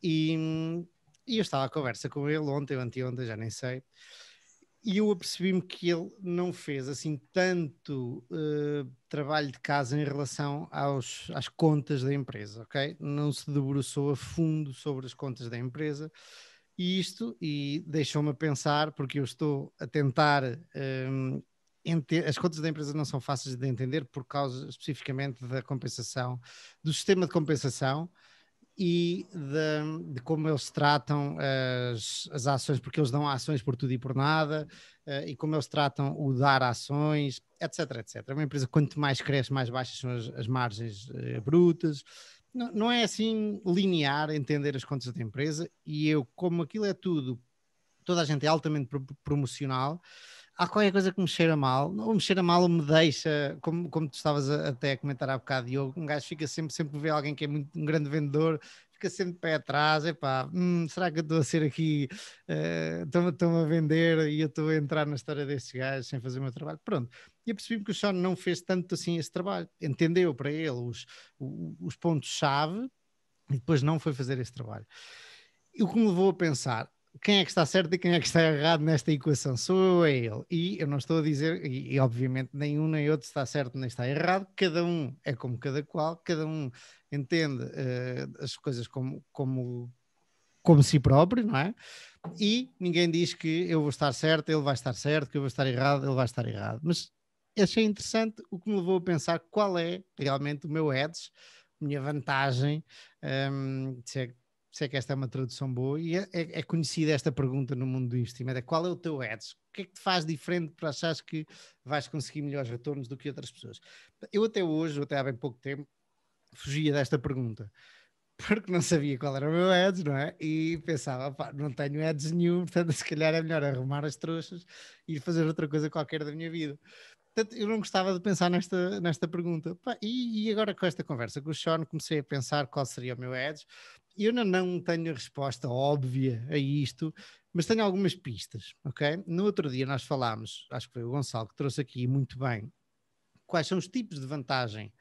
E, e eu estava à conversa com ele ontem, anteontem, já nem sei. E eu apercebi-me que ele não fez assim tanto uh, trabalho de casa em relação aos, às contas da empresa, ok? Não se debruçou a fundo sobre as contas da empresa. E isto e deixou-me a pensar, porque eu estou a tentar. Um, as contas da empresa não são fáceis de entender por causa especificamente da compensação, do sistema de compensação e de, de como eles tratam as, as ações, porque eles dão ações por tudo e por nada, uh, e como eles tratam o dar ações, etc, etc. Uma empresa, quanto mais cresce, mais baixas são as, as margens uh, brutas, não, não é assim linear entender as contas da empresa e eu, como aquilo é tudo, toda a gente é altamente promocional, há qualquer coisa que me cheira mal, ou me cheira mal ou me deixa, como, como tu estavas a, até a comentar há bocado, Diogo, um gajo fica sempre, sempre vê alguém que é muito, um grande vendedor, fica sempre pé atrás, epá, hum, será que eu estou a ser aqui, eh, estão a vender e eu estou a entrar na história destes gajos sem fazer o meu trabalho, pronto. E eu percebi que o Sean não fez tanto assim esse trabalho, entendeu para ele os, os pontos-chave e depois não foi fazer esse trabalho. E o que me levou a pensar, quem é que está certo e quem é que está errado nesta equação? Sou eu ou é ele? E eu não estou a dizer, e, e, obviamente nenhum nem outro está certo nem está errado, cada um é como cada qual, cada um entende uh, as coisas como, como, como si próprio, não é? E ninguém diz que eu vou estar certo, ele vai estar certo, que eu vou estar errado, ele vai estar errado. Mas achei interessante o que me levou a pensar qual é realmente o meu edge, minha vantagem, um, se é sei é que esta é uma tradução boa, e é, é, é, conhecida esta pergunta no mundo do investimento: é qual é o teu edge? O que é que te faz diferente para achares que vais conseguir melhores retornos do que outras pessoas? Eu até hoje, até há bem pouco tempo, fugia desta pergunta. Porque não sabia qual era o meu edge, não é? E pensava, pá, não tenho edge nenhum, portanto, se calhar é melhor arrumar as trouxas e ir fazer outra coisa qualquer da minha vida. Portanto, eu não gostava de pensar nesta, nesta pergunta. E, agora com esta conversa com o Sean, comecei a pensar qual seria o meu edge eu não, não tenho resposta óbvia a isto, mas tenho algumas pistas, ok? No outro dia nós falámos, acho que foi o Gonçalo que trouxe aqui muito bem, quais são os tipos de vantagem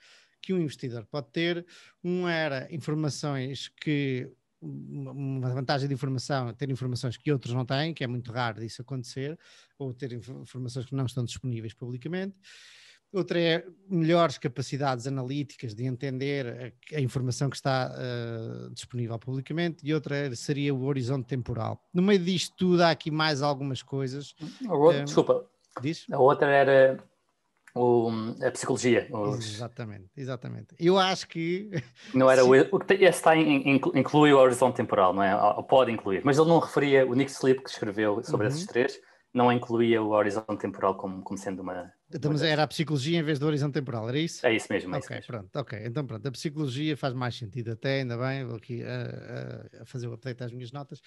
que um investidor pode ter. Um era informações que uma vantagem de informação é ter informações que outros não têm, que é muito raro disso acontecer, ou ter informações que não estão disponíveis publicamente. Outra é eh, melhores capacidades analíticas de entender a, a informação que está uh, disponível publicamente, e outra seria o horizonte temporal. No meio disto tudo, há aqui mais algumas coisas. Outro, eh, desculpa. Diz? A outra era o, a psicologia. Os... Exatamente, exatamente. Eu acho que. Não era o. Esse está in, inclui o horizonte temporal, não é? pode incluir. Mas ele não referia. O Nick Sleep, que escreveu sobre uhum. esses três, não incluía o horizonte temporal como, como sendo uma. Estamos, então, era a psicologia em vez do horizonte temporal, era isso? É isso mesmo. É ok, isso mesmo. pronto, ok. Então pronto, a psicologia faz mais sentido até, ainda bem, vou aqui a, eh, eh, a fazer o update às minhas notas.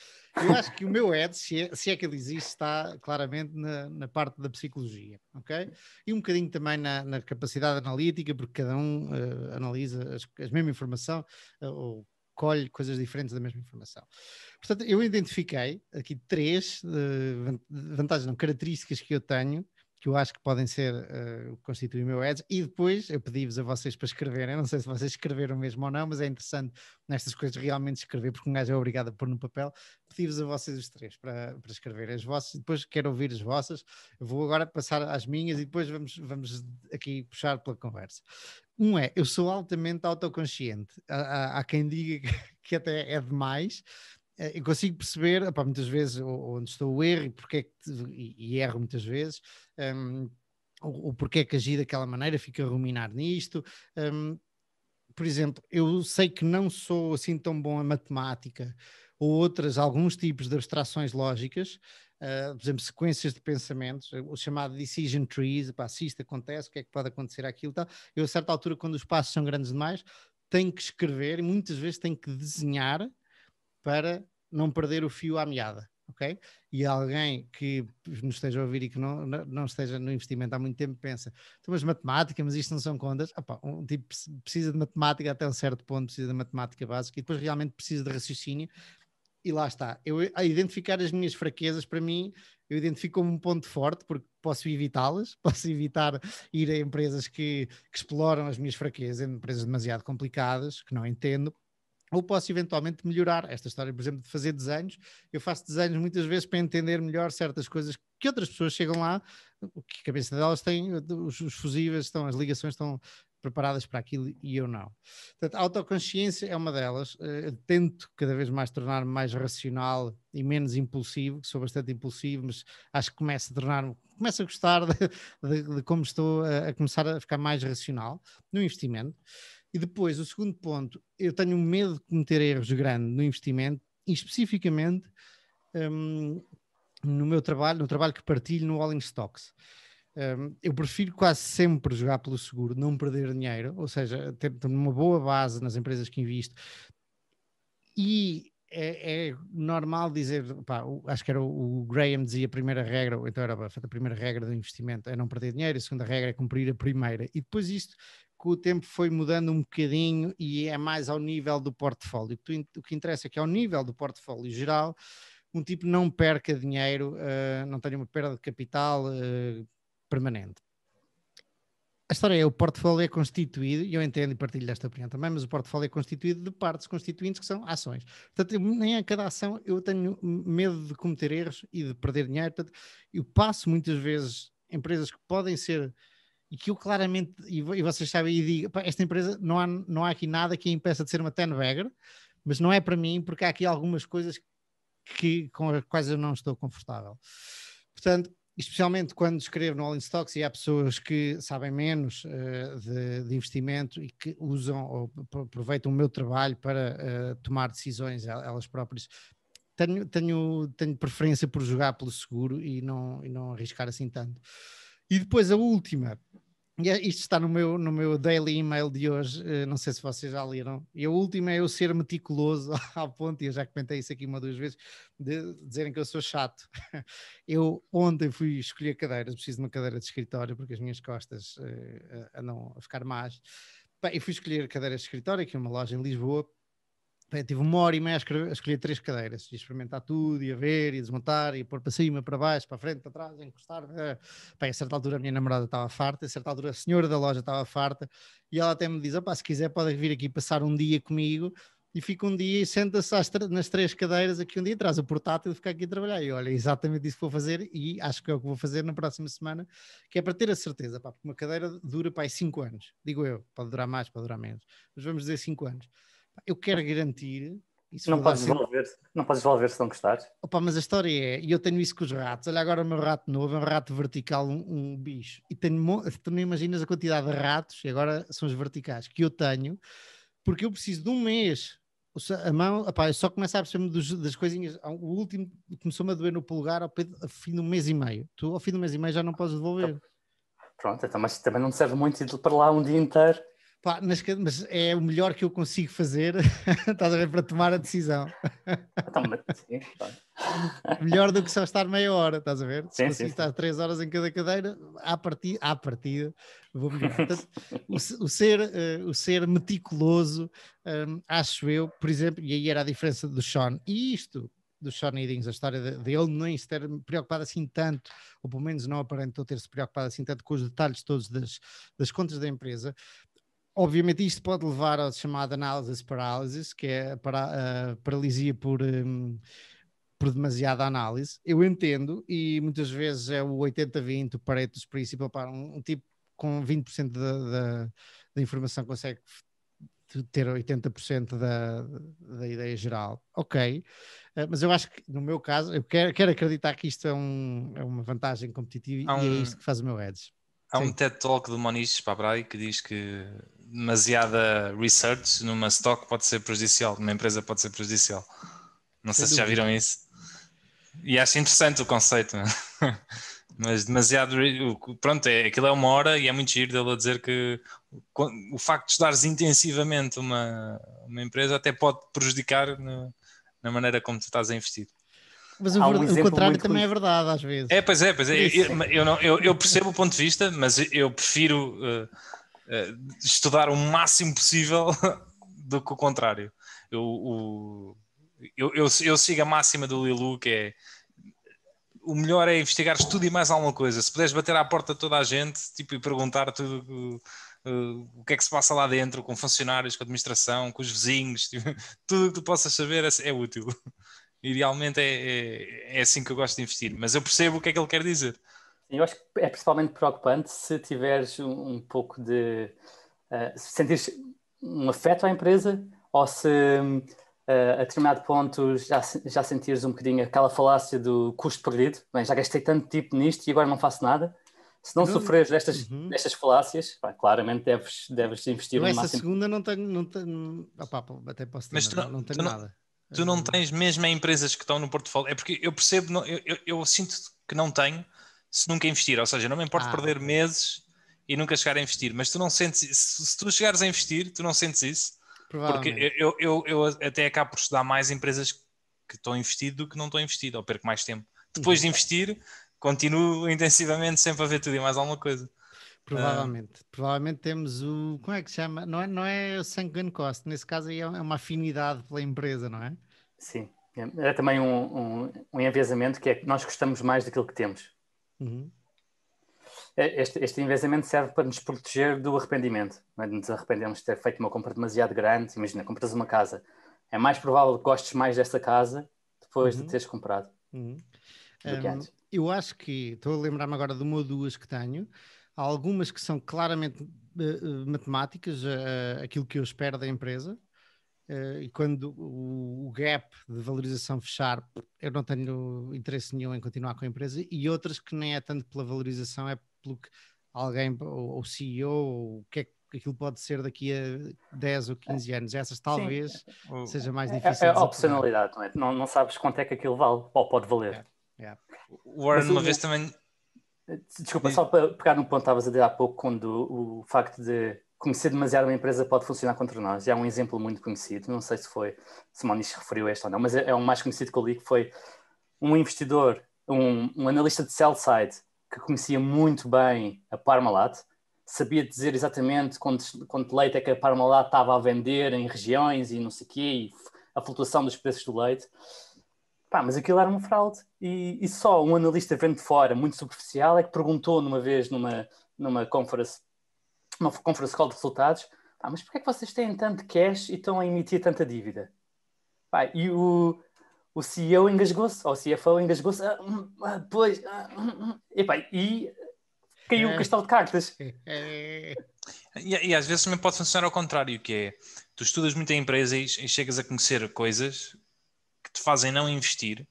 Eu acho que o meu Ed se é, se é que ele existe, está claramente na, na, parte da psicologia, ok? E um bocadinho também na, na capacidade analítica, porque cada um uh, analisa as, as mesma informação, uh, ou colhe coisas diferentes da mesma informação. Portanto, eu identifiquei aqui três uh, vantagens, não, características que eu tenho que eu acho que podem ser uh, o o meu edge, e depois eu pedi-vos a vocês para escreverem, não sei se vocês escreveram mesmo ou não, mas é interessante nestas coisas realmente escrever, porque um gajo é obrigado a pôr no papel, pedi-vos a vocês os três para, para escreverem as vossas, depois quero ouvir as vossas, eu vou agora passar às minhas e depois vamos, vamos aqui puxar pela conversa. Um é, eu sou altamente autoconsciente. Há, há, há quem diga que, até é demais. Eu eh, consigo perceber, opa, muitas vezes, onde estou o erro e, porque é que, e, e erro muitas vezes, um, ehm, o, porquê é que agi daquela maneira, fico a ruminar nisto. Um, ehm, por exemplo, eu sei que não sou assim tão bom a matemática ou outras, alguns tipos de abstrações lógicas, Uh, por exemplo, sequências de pensamentos, o chamado decision trees, pá, se isto acontece, o que é que pode acontecer aquilo tal. Eu, a certa altura, quando os passos são grandes demais, tenho que escrever e muitas vezes tenho que desenhar para não perder o fio à meada. Okay? E alguém que nos esteja a ouvir e que não, não esteja no investimento há muito tempo pensa, então, mas matemática, mas isto não são contas. Opa, ah, um tipo precisa de matemática até um certo ponto, precisa de matemática básica e depois realmente precisa de raciocínio e lá está. Eu, a identificar as minhas fraquezas, para mim, eu identifico como um ponto forte, porque posso evitá-las, posso evitar ir a empresas que, que exploram as minhas fraquezas, empresas demasiado complicadas, que não entendo, ou posso eventualmente melhorar. Esta história, por exemplo, de fazer desenhos, eu faço desenhos muitas vezes para entender melhor certas coisas que outras pessoas chegam lá, o que a cabeça delas tem, os, os fusíveis estão, as ligações estão preparadas para aquilo e eu não. Portanto, a autoconsciência é uma delas. Eh, tento cada vez mais tornar-me mais racional e menos impulsivo, sou bastante impulsivo, mas acho que começo a tornar-me, começo a gostar de, de, de como estou a, a, começar a ficar mais racional no investimento. E depois, o segundo ponto, eu tenho medo de cometer erros grandes no investimento e especificamente hum, no meu trabalho, no trabalho que partilho no All in Stocks. Um, eu prefiro quase sempre jogar pelo seguro, não perder dinheiro, ou seja, ter, ter uma boa base nas empresas que invisto. E é, é normal dizer, pá, acho que era o, o, Graham dizia a primeira regra, ou então era a primeira regra do investimento é não perder dinheiro, a segunda regra é cumprir a primeira. E depois isto, com o tempo, foi mudando um bocadinho e é mais ao nível do portfólio. O que interessa é que é ao nível do portfólio geral, um tipo não perca dinheiro, uh, não tenha uma perda de capital, uh, permanente. A história é o portfólio é constituído, e eu entendo e partilho desta opinião também, mas o portfólio é constituído de partes constituintes que são ações. Portanto, nem a cada ação eu tenho medo de cometer erros e de perder dinheiro. Portanto, eu passo muitas vezes empresas que podem ser e que eu claramente, e, e vocês sabem, e digo, pá, esta empresa não há, não há aqui nada que a impeça de ser uma tenbagger, mas não é para mim, porque há aqui algumas coisas que, com as quais eu não estou confortável. Portanto, especialmente quando escrevo no All in Stocks e há pessoas que sabem menos uh, de, de, investimento e que usam ou aproveitam o meu trabalho para uh, tomar decisões elas próprias. Tenho, tenho, tenho preferência por jogar pelo seguro e não, e não arriscar assim tanto. E depois a última, é, isto está no meu, no meu daily email de hoje, eh, não sei se vocês já leram. E o último é eu ser meticuloso ao ponto, e eu já comentei isso aqui uma ou duas vezes, de dizerem que eu sou chato. Eu ontem fui escolher cadeiras, preciso de uma cadeira de escritório porque as minhas costas uh, eh, andam a ficar más. Bem, eu fui escolher cadeiras de escritório aqui numa loja em Lisboa tive uma hora e meia a escolher três cadeiras e experimentar tudo e a ver e a desmontar e a pôr para cima, para baixo, para frente, para trás, encostar. Bem, eh, a certa altura a minha namorada estava farta, a certa altura a senhora da loja estava farta e ela até me diz: se quiser, pode vir aqui passar um dia comigo. E fica um dia e senta-se nas três cadeiras aqui um dia, traz o portátil e fica aqui a trabalhar. E olha, é exatamente isso que vou fazer e acho que é o que vou fazer na próxima semana, que é para ter a certeza, pá, porque uma cadeira dura para aí 5 anos, digo eu, pode durar mais, pode durar menos, mas vamos dizer 5 anos eu quero garantir. não, podes devolver, não podes devolver se não gostares. Opa, mas a história é, e eu tenho isso com os ratos. Olha agora o meu rato novo, é um rato vertical, um, um bicho. E tenho, tu não imaginas a quantidade de ratos, e agora são os verticais, que eu tenho, porque eu preciso de um mês a mão, opa, eu só começo a perceber-me das coisinhas. O último começou-me a doer no polegar ao, fim de um mês e meio. Tu, ao fim de um mês e meio, já não podes devolver. Então, pronto, então, mas também não te serve muito ir para lá um dia inteiro Pá, mas, mas, é o melhor que eu consigo fazer, estás a ver, para tomar a decisão. Então, melhor do que só estar meia hora, estás a ver? Se sim, consigo estar três horas em cada cadeira, à partida, à partida vou melhor. Portanto, o, o, ser, uh, o ser meticuloso, um, acho eu, por exemplo, e aí era a diferença do Sean, e isto do Sean Eddings, a história dele de nem se ter preocupado assim tanto, ou pelo menos não aparentou ter-se preocupado assim tanto com os detalhes todos das, das contas da empresa, Obviamente, isto pode levar à chamada análise paralysis, que é a, para, paralisia por, um, por demasiada análise. Eu entendo, e muitas vezes é o 80-20, o Pareto dos Principal, para um, um, tipo com 20% da, da, da informação consegue ter 80% da, da ideia geral. Ok, eh, mas eu acho que no meu caso, eu quero, quero acreditar que isto é, um, é uma vantagem competitiva é um... e é isso que faz o meu edge. Há um TED Talk do Moniz Pabrai que diz que demasiada research numa stock pode ser prejudicial, numa empresa pode ser prejudicial. Não sei se já viram isso. E acho interessante o conceito, né? mas demasiado. Pronto, é, aquilo é uma hora e é muito giro dele a dizer que o facto de estudares intensivamente uma, uma empresa até pode prejudicar na, na maneira como tu estás a investir. Mas o, um o contrário também é verdade, às vezes. É, pois é, pois é. Eu, eu, não, eu, eu percebo o ponto de vista, mas eu prefiro uh, uh, estudar o máximo possível do que o contrário. Eu, o, eu, eu, eu, sigo a máxima do Lilu, que é o melhor é investigar tudo e mais alguma coisa. Se puderes bater à porta de toda a gente tipo, e perguntar tudo uh, o que é que se passa lá dentro, com funcionários, com a administração, com os vizinhos, tipo, tudo o que tu possas saber é, é útil. Idealmente é, é, é assim que eu gosto de investir, mas eu percebo o que é que ele quer dizer. Eu acho que é principalmente preocupante se tiveres um, pouco de. Uh, se sentires um afeto à empresa ou se uh, a determinado ponto já, já sentires um bocadinho aquela falácia do custo perdido. Bem, já gastei tanto tempo nisto e agora não faço nada. Se não uhum. sofreres destas, uhum. destas falácias, pá, claramente deves, deves investir no máximo. Essa segunda não tenho. Não tenho opá, até posso ter, mas não, não tenho nada. Não Tu não tens mesmo em empresas que estão no portfólio. É porque eu percebo, eu, eu, eu, sinto que não tenho se nunca investir. Ou seja, não me importa ah. perder meses e nunca chegar a investir. Mas tu não sentes se, se tu chegares a investir, tu não sentes isso. Porque eu, eu, eu até acabo por estudar mais empresas que estão investido do que não estão investido, ou perco mais tempo. Depois de uhum. investir, continuo intensivamente sempre a ver tudo e mais alguma coisa. Provavelmente. Provavelmente temos o. Como é que se chama? Não é, não é o Sunken Cost, nesse caso aí é, é uma afinidade pela empresa, não é? Sim. é, é também um, um, um que é que nós gostamos mais daquilo que temos. Uhum. É, este, este enviesamento serve para nos proteger do arrependimento. Não é? Nos arrependemos de ter feito uma compra demasiado grande. Imagina, compras uma casa. É mais provável que gostes mais dessa casa depois uhum. de teres comprado. Uhum. Um, eu acho que estou a lembrar-me agora de uma ou duas que tenho, Há algumas que são claramente uh, matemáticas, uh, aquilo que eu espero da empresa. Uh, e quando o, o, gap de valorização fechar, eu não tenho interesse nenhum em continuar com a empresa. E outras que nem é tanto pela valorização, é pelo que alguém, ou o CEO, ou o que é que aquilo pode ser daqui a 10 ou 15 anos. Essas talvez Sim. seja mais difícil. É, é, é a opcionalidade, não é? Não, não sabes quanto é que aquilo vale, ou pode valer. Yeah. É, é. O Warren uma vez também Desculpa, Sim. só para pegar num ponto que estavas a dizer há pouco, quando o facto de conhecer demasiado uma empresa pode funcionar contra nós. E há um exemplo muito conhecido, não sei se foi, se Moniz referiu a este ou não, mas é, é o mais conhecido que eu li, que foi um investidor, um, um analista de sell-side que conhecia muito bem a Parmalat, sabia dizer exatamente quanto, quanto leite é que a Parmalat estava a vender em regiões e não sei o quê, e a flutuação dos preços do leite. Pá, mas aquilo era uma fraude. E, e, só um analista vendo de fora, muito superficial, é que perguntou numa vez numa, numa conference, uma conference call de resultados, pá, mas porquê é que vocês têm tanto cash e estão a emitir tanta dívida? Pá, e o, o CEO engasgou-se, ou o CFO engasgou-se, ah, hum, ah, pois, ah, hum, hum. e, pá, e caiu o um é. castelo de cartas. E, e, às vezes também pode funcionar ao contrário, que é, tu estudas muito a empresa e, e chegas a conhecer coisas te fazem não investir,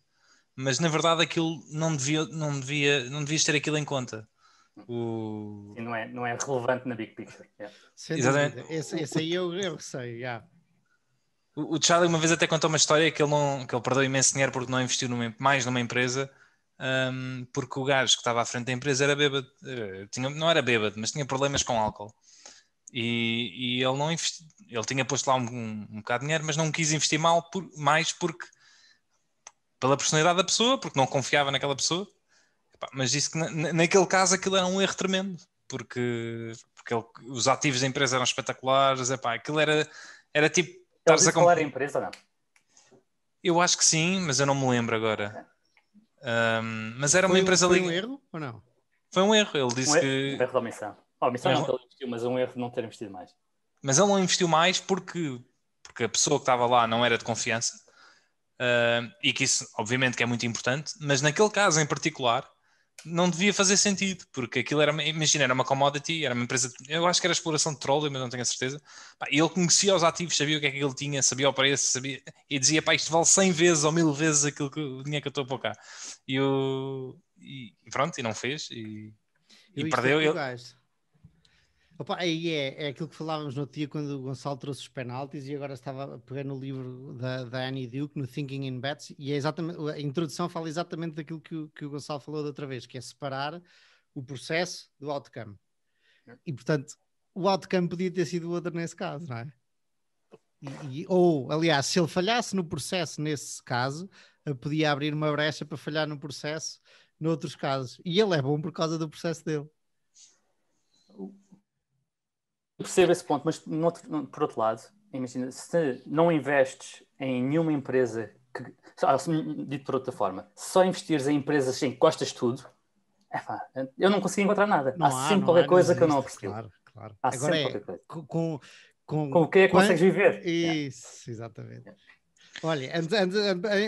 mas na verdade aquilo não devia, não devia, não devias ter aquilo em conta. O... Sim, não, é, não é relevante na big picture. Yeah. É. Exatamente. Esse, esse, aí eu, eu yeah. O, o Charlie uma vez até contou uma história que ele, não, que ele perdeu imenso dinheiro porque não investiu numa, mais numa empresa um, porque o gajo que estava à frente da empresa era bêbado, eh, tinha, não era bêbado, mas tinha problemas com álcool. E, e ele não investi, ele tinha posto lá um, um, um bocado de dinheiro, mas não quis investir mal por, mais porque pela personalidade da pessoa, porque não confiava naquela pessoa. mas disse que na, naquele caso aquilo era um erro tremendo, porque, porque ele, os ativos da empresa eram espetaculares, epá, aquilo era, era tipo. Ele disse a qual era a empresa, não? É? Eu acho que sim, mas eu não me lembro agora. Um, é. mas era foi uma empresa ali Foi um erro ou não? Foi um erro, ele disse um erro, que. Um erro da omissão. Oh, a omissão não que ele investiu, mas um erro de não ter investido mais. Mas ele não investiu mais porque, porque a pessoa que estava lá não era de confiança Uh, e que isso, obviamente, que é muito importante, mas naquele caso em particular, não devia fazer sentido, porque aquilo era, imagina, era uma commodity, era uma empresa, eu acho que era exploração de petróleo, mas não tenho a certeza. e ele conhecia os ativos, sabia o que é que ele tinha, sabia o preço, sabia, e dizia, pá, isto vale 100 vezes ou mil vezes aquilo que, o dinheiro que eu estou a poupar. E, eu, e pronto, e não fez, e, e perdeu. É Opa, aí é, é aquilo que falávamos no dia quando o Gonçalo trouxe os penaltis e agora estava a pegar no livro da, da Annie Duke, no Thinking in Bets, e é exatamente, a introdução fala exatamente daquilo que o, que o Gonçalo falou da outra vez, que é separar o processo do outcome. E portanto, o outcome podia ter sido outro nesse caso, não é? E, e, ou, aliás, se ele falhasse no processo nesse caso, eh, podia abrir uma brecha para falhar no processo noutros casos. E ele é bom por causa do processo dele percebo esse ponto, mas outro, por outro lado, imagina, se não investes em nenhuma empresa que, dito por outra forma, só investires em empresas em que gostas tudo, eu não consigo encontrar nada. Não há, sempre qualquer há, coisa existe, que eu não percebo. Claro, claro. Há Agora sempre é, qualquer coisa. Com, com, com o que é que consegues viver? Isso, exatamente. Olha,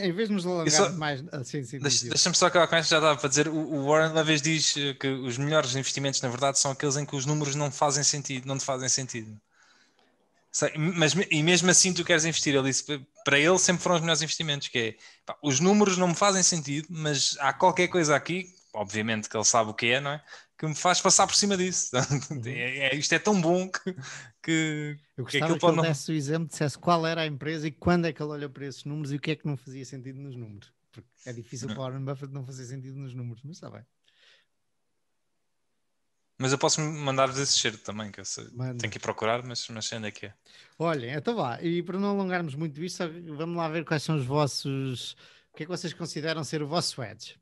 em vez de nos alongar só, mais assim, sim, deixa, Deixa-me só acabar com esta, já estava para dizer. O Warren uma vez diz eh, que os melhores investimentos, na verdade, são aqueles em que os números não fazem sentido, não te fazem sentido. Mas, e mesmo assim tu queres investir, ele disse, para ele sempre foram os melhores investimentos, que é, pá, os números não me fazem sentido, mas há qualquer coisa aqui, obviamente que ele sabe o que é, não é? que me faz passar por cima disso. Uhum. É, é, isto é tão bom que. que eu gostava que, que ele não... desse o exemplo, dissesse qual era a empresa e quando é que ele olhou para esses números e o que é que não fazia sentido nos números. Porque é difícil para Warren Buffett não fazer sentido nos números, mas está bem. Mas eu posso mandar-vos esse cheiro também, que eu sei. tenho que ir procurar, mas, sei ainda é que é. Olhem, então vá, e para não alongarmos muito isto, vamos lá ver quais são os vossos. O que é que vocês consideram ser o vosso edge?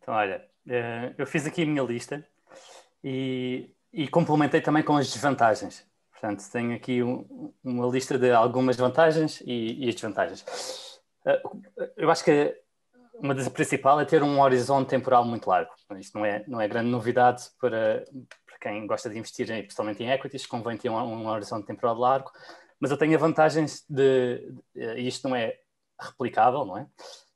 Então, olha, eh, eu fiz aqui a minha lista e, e complementei também com as desvantagens. Portanto, tenho aqui um, uma lista de algumas vantagens e, e as desvantagens. Eh, eu acho que uma das principais é ter um horizonte temporal muito largo. Isto não é, não é grande novidade para, para quem gosta de investir, principalmente em equities, convém ter um, um, horizonte temporal largo, mas eu tenho vantagens de, eh, e isto não é replicável, não é?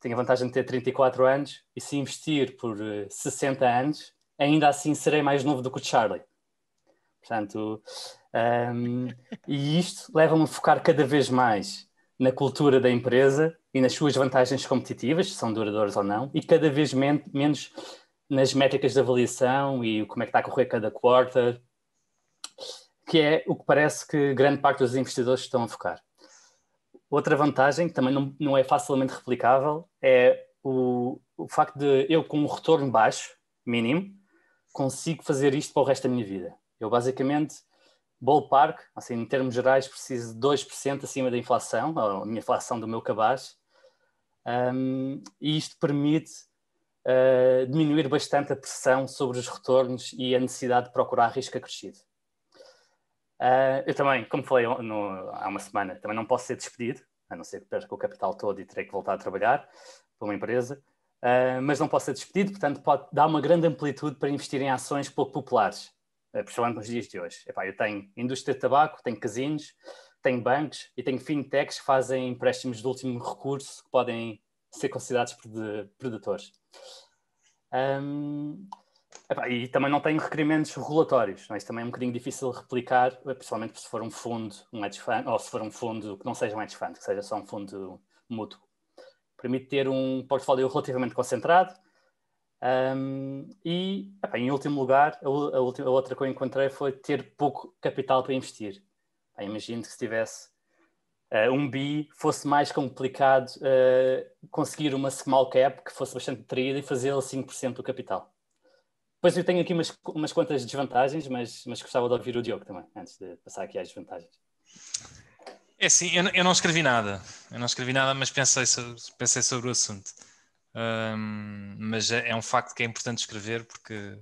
tenho a vantagem de ter 34 anos e se investir por 60 eh, anos, ainda assim serei mais novo do que o Charlie. Portanto, um, ehm, e isto leva-me a focar cada vez mais na cultura da empresa e nas suas vantagens competitivas, se são duradouras ou não, e cada vez men menos nas métricas de avaliação e como é que está a correr cada quarter, que é o que parece que grande parte dos investidores estão a focar. Outra vantagem, que também não, não é facilmente replicável, é o, o facto de eu, com um retorno baixo, mínimo, consigo fazer isto para o resto da minha vida. Eu, basicamente, ballpark, assim, em termos gerais, preciso de 2% acima da inflação, a minha inflação do meu cabaz, um, e isto permite uh, diminuir bastante a pressão sobre os retornos e a necessidade de procurar risco acrescido. Uh, eu também, como falei no, há uma semana, também não posso ser despedido, a não ser que perca o capital todo e terei que voltar a trabalhar para uma empresa, uh, mas não posso ser despedido, portanto, pode dar uma grande amplitude para investir em ações pouco populares, uh, ah, principalmente nos dias de hoje. Epá, eu tenho indústria de tabaco, tenho casinos, tenho bancos e tenho fintechs que fazem empréstimos de último recurso que podem ser considerados predadores. Um, e também não tem requerimentos regulatórios, é? isso também é um bocadinho difícil de replicar, principalmente se for um fundo, um hedge fund, ou se for um fundo que não seja um hedge fund, que seja só um fundo mútuo. Permite ter um portfólio relativamente concentrado. Um, e, epá, em último lugar, a, a, última, a, outra que eu encontrei foi ter pouco capital para investir. imagino que se tivesse uh, um bi, fosse mais complicado uh, conseguir uma small cap que fosse bastante atraída e fazê-la 5% do capital depois eu tenho aqui umas, umas quantas desvantagens, mas, mas gostava de ouvir o Diogo também, antes de passar aqui às desvantagens. É sim, eu, eu, não escrevi nada. Eu não escrevi nada, mas pensei, sobre, pensei sobre o assunto. Um, mas é, é, um facto que é importante escrever porque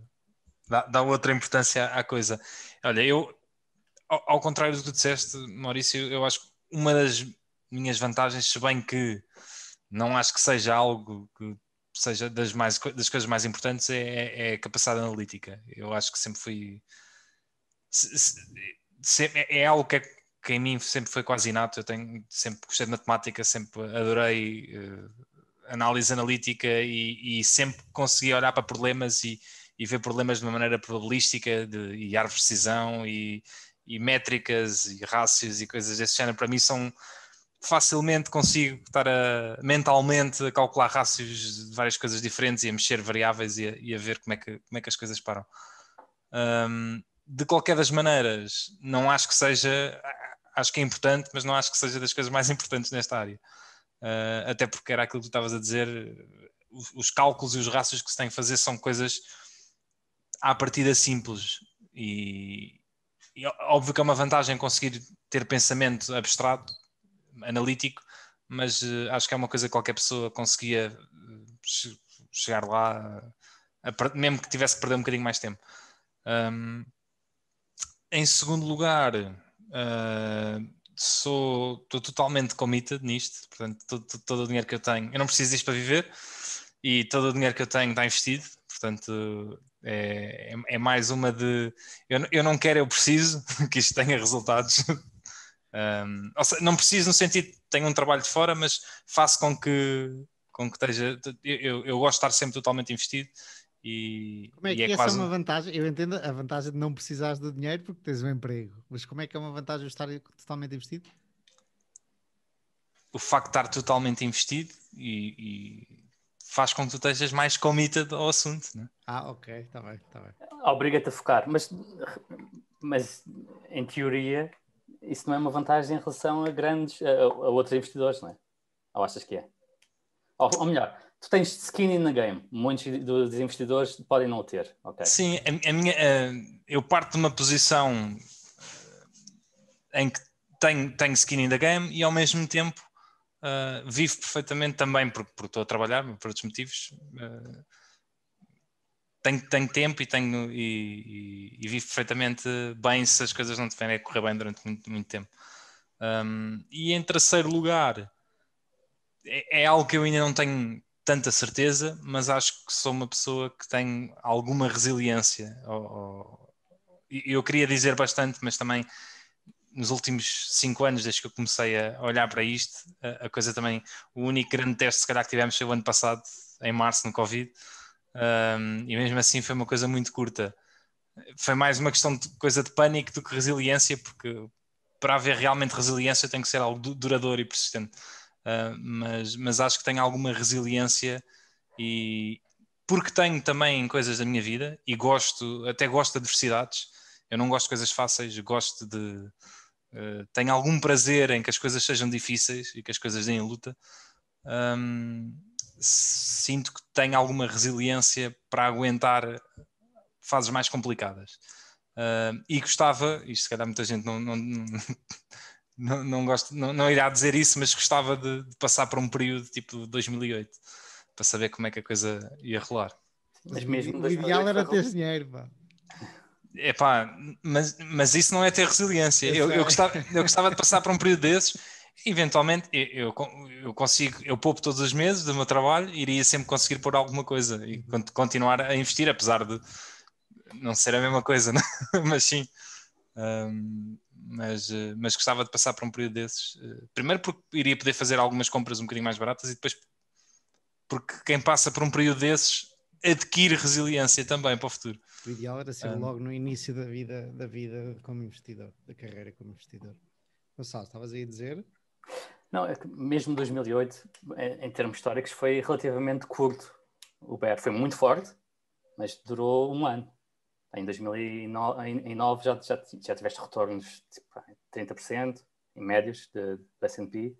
dá, dá outra importância à, à, coisa. Olha, eu, ao, ao contrário do que tu disseste, Maurício, eu acho que uma das minhas vantagens, se bem que não acho que seja algo que seja das, mais, das coisas mais importantes é, é, é a capacidade analítica. Eu acho que sempre fui. Se, se, é, é algo que, é, que em mim sempre foi quase inato. Eu tenho, sempre gostei de matemática, sempre adorei uh, análise analítica e, e, sempre consegui olhar para problemas e, e ver problemas de uma maneira probabilística de, e árvore de precisão e, e métricas e rácios e coisas desse género. Para mim são facilmente consigo estar a, mentalmente a calcular rácios de várias coisas diferentes e a mexer variáveis e a, e a ver como é, que, como é que as coisas param. Um, de qualquer das maneiras, não acho que seja, acho que é importante, mas não acho que seja das coisas mais importantes nesta área. Uh, até porque era aquilo que tu estavas a dizer, os, os cálculos e os rácios que se tem que fazer são coisas à partida simples e, e óbvio que é uma vantagem conseguir ter pensamento abstrato, analítico, mas uh, acho que é uma coisa que qualquer pessoa conseguia eh, chegar lá, eh, a, a, mesmo que tivesse que perder um bocadinho mais tempo. Um, em segundo lugar, uh, sou estou totalmente committed nisto, portanto, todo, todo, o dinheiro que eu tenho, eu não preciso disto para viver e todo o dinheiro que eu tenho está investido, portanto, é, é, é mais uma de eu, eu não quero, eu preciso que isto tenha resultados um, seja, não preciso no sentido tenho um trabalho de fora, mas faço com que, com que esteja. Eu, eu gosto de estar sempre totalmente investido e, como é que é essa é quase... é uma vantagem? Eu entendo a vantagem de não precisares de dinheiro porque tens um emprego, mas como é que é uma vantagem de estar totalmente investido? O facto de estar totalmente investido e, e faz com que tu estejas mais committed ao assunto, né? Ah, ok, está bem, está bem. Obriga-te a focar, mas, mas em teoria isso não é uma vantagem em relação a grandes, a, a outros investidores, não é? Ou achas que é? Ou, ou, melhor, tu tens skin in the game. Muitos dos investidores podem não o ter. ok? Sim, a, a minha, eu parto de uma posição eh, em que tenho, tenho skin in the game e ao mesmo tempo uh, vivo perfeitamente também porque, porque estou a trabalhar por outros motivos. Uh, tenho, tenho tempo e tenho e, e, e, vivo perfeitamente bem se as coisas não tiverem a correr bem durante muito, muito tempo. Um, e em terceiro lugar, é, é, algo que eu ainda não tenho tanta certeza, mas acho que sou uma pessoa que tem alguma resiliência. Ou, ou, eu queria dizer bastante, mas também nos últimos cinco anos, desde que eu comecei a olhar para isto, a, a coisa também, o único grande teste se calhar que tivemos foi o ano passado, em março, no Covid. Um, e mesmo assim foi uma coisa muito curta. Foi mais uma questão de coisa de pânico do que resiliência, porque para haver realmente resiliência tem que ser algo duradouro e persistente. Uh, mas, mas acho que tenho alguma resiliência e porque tenho também coisas da minha vida e gosto, até gosto de adversidades. Eu não gosto de coisas fáceis, gosto de. Uh, tenho algum prazer em que as coisas sejam difíceis e que as coisas deem luta. Um, sinto que tenho alguma resiliência para aguentar fases mais complicadas. Uh, e gostava, isto se calhar muita gente não, não, não, não, gosta, não, não irá dizer isso, mas gostava de, de passar por um período tipo 2008 para saber como é que a coisa ia rolar. Mas mesmo o ideal era ter dinheiro, pá. Epá, mas, mas isso não é ter resiliência. Eu, eu, gostava, eu gostava de passar por um período desses Eventualmente, eu, eu, consigo, eu poupo todos os meses do meu trabalho, iria sempre conseguir pôr alguma coisa e uhum. continuar a investir, apesar de não ser a mesma coisa, né? mas sim. Um, mas, eh, mas gostava de passar por um período desses. Eh, primeiro, porque iria poder fazer algumas compras um bocadinho mais baratas e depois, porque quem passa por um período desses adquire resiliência também para o futuro. O ideal era ser um, logo no início da vida, da vida como investidor, da carreira como investidor. Gonçalo, estavas aí a dizer? Não, é que mesmo 2008, em, em termos históricos, foi relativamente curto. O br foi muito forte, mas durou um ano. Em 2009 já, já, já tiveste retornos de tipo, 30%, em médios, do S&P.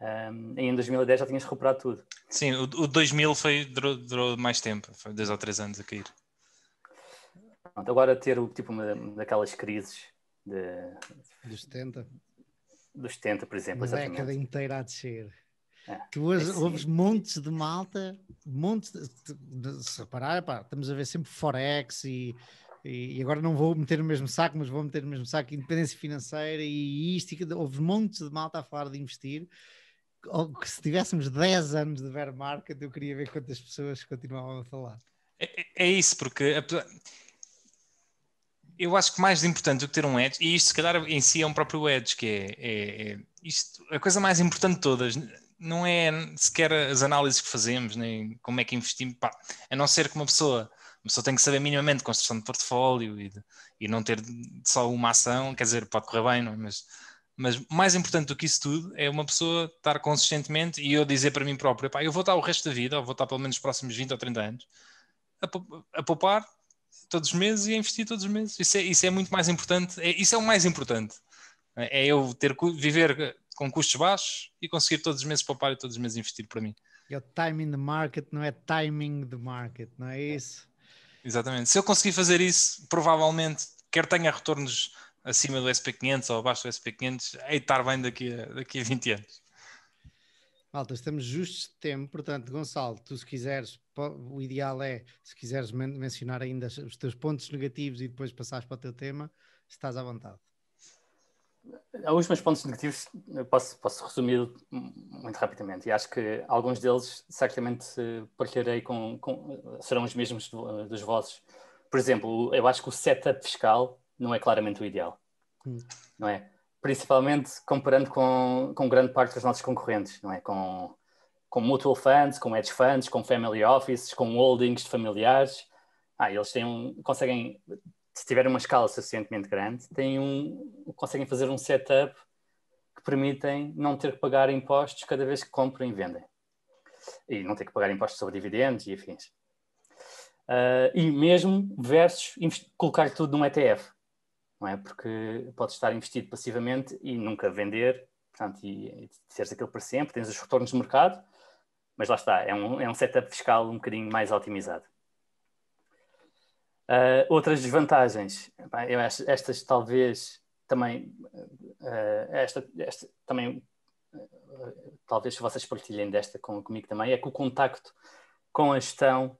Um, em 2010 já tinhas recuperado tudo. Sim, o, o 2000 foi, durou, durou, mais tempo, foi dois ou três anos a cair. Pronto, agora ter o tipo uma, daquelas crises de, de 70 dos 70, por exemplo. Uma década inteira a descer. É, que hoje é ouves montes de malta, montes de, de, se reparar, pá, estamos a ver sempre Forex e, e, agora não vou meter no mesmo saco, mas vou meter no mesmo saco independência financeira e isto, e, houve montes de malta a falar de investir. Ou que se tivéssemos 10 anos de bear market, eu queria ver quantas pessoas continuavam a falar. É, é, é isso, porque eu acho que mais importante do que ter um edge, e isto se calhar em si é um próprio edge, que é, é, é isto, a coisa mais importante de todas, não é sequer as análises que fazemos, nem como é que investimos, pá, a não ser que uma pessoa, uma pessoa tem que saber minimamente de construção de portfólio e, de, e não ter só uma ação, quer dizer, pode correr bem, não é? mas, mas mais importante do que isso tudo é uma pessoa estar consistentemente e eu dizer para mim próprio, pá, eu vou estar o resto da vida, ou vou estar pelo menos os próximos 20 ou 30 anos, a, a poupar todos os meses e a investir todos os meses. Isso é, isso é muito mais importante. É, isso é o mais importante. É, é eu ter, viver com custos baixos e conseguir todos os meses poupar e todos os meses investir para mim. É o timing the market, não é timing the market, não é isso? Exatamente. Se eu conseguir fazer isso, provavelmente, quer tenha retornos acima do SP500 ou abaixo do SP500, é estar bem daqui a, daqui a 20 anos. Malta, estamos justos de tempo, portanto, Gonçalo, tu se quiseres, o ideal é, se quiseres men mencionar ainda os teus pontos negativos e depois passares para o teu tema, estás à vontade. Os meus pontos negativos posso, posso resumir muito rapidamente e acho que alguns deles certamente partilharei com, com serão os mesmos dos vossos. Por exemplo, eu acho que o setup fiscal não é claramente o ideal, hum. não é? principalmente comparando com, com grande parte dos nossos concorrentes, não é? Com, com mutual funds, com hedge funds, com family offices, com holdings de familiares. Ah, eles têm um, conseguem, se tiverem uma escala suficientemente grande, têm um, conseguem fazer um setup que permitem não ter que pagar impostos cada vez que compram e vendem. E não ter que pagar impostos sobre dividendos e afins. Uh, e mesmo versus colocar tudo num ETF não é? Porque podes estar investido passivamente e nunca vender, portanto, e, e aquilo para sempre, tens os retornos de mercado, mas lá está, é um, é um setup fiscal um bocadinho mais otimizado. Uh, outras desvantagens, eu acho, estas talvez também, uh, esta, esta também, uh, talvez vocês partilhem desta com, comigo também, é que o contacto com a gestão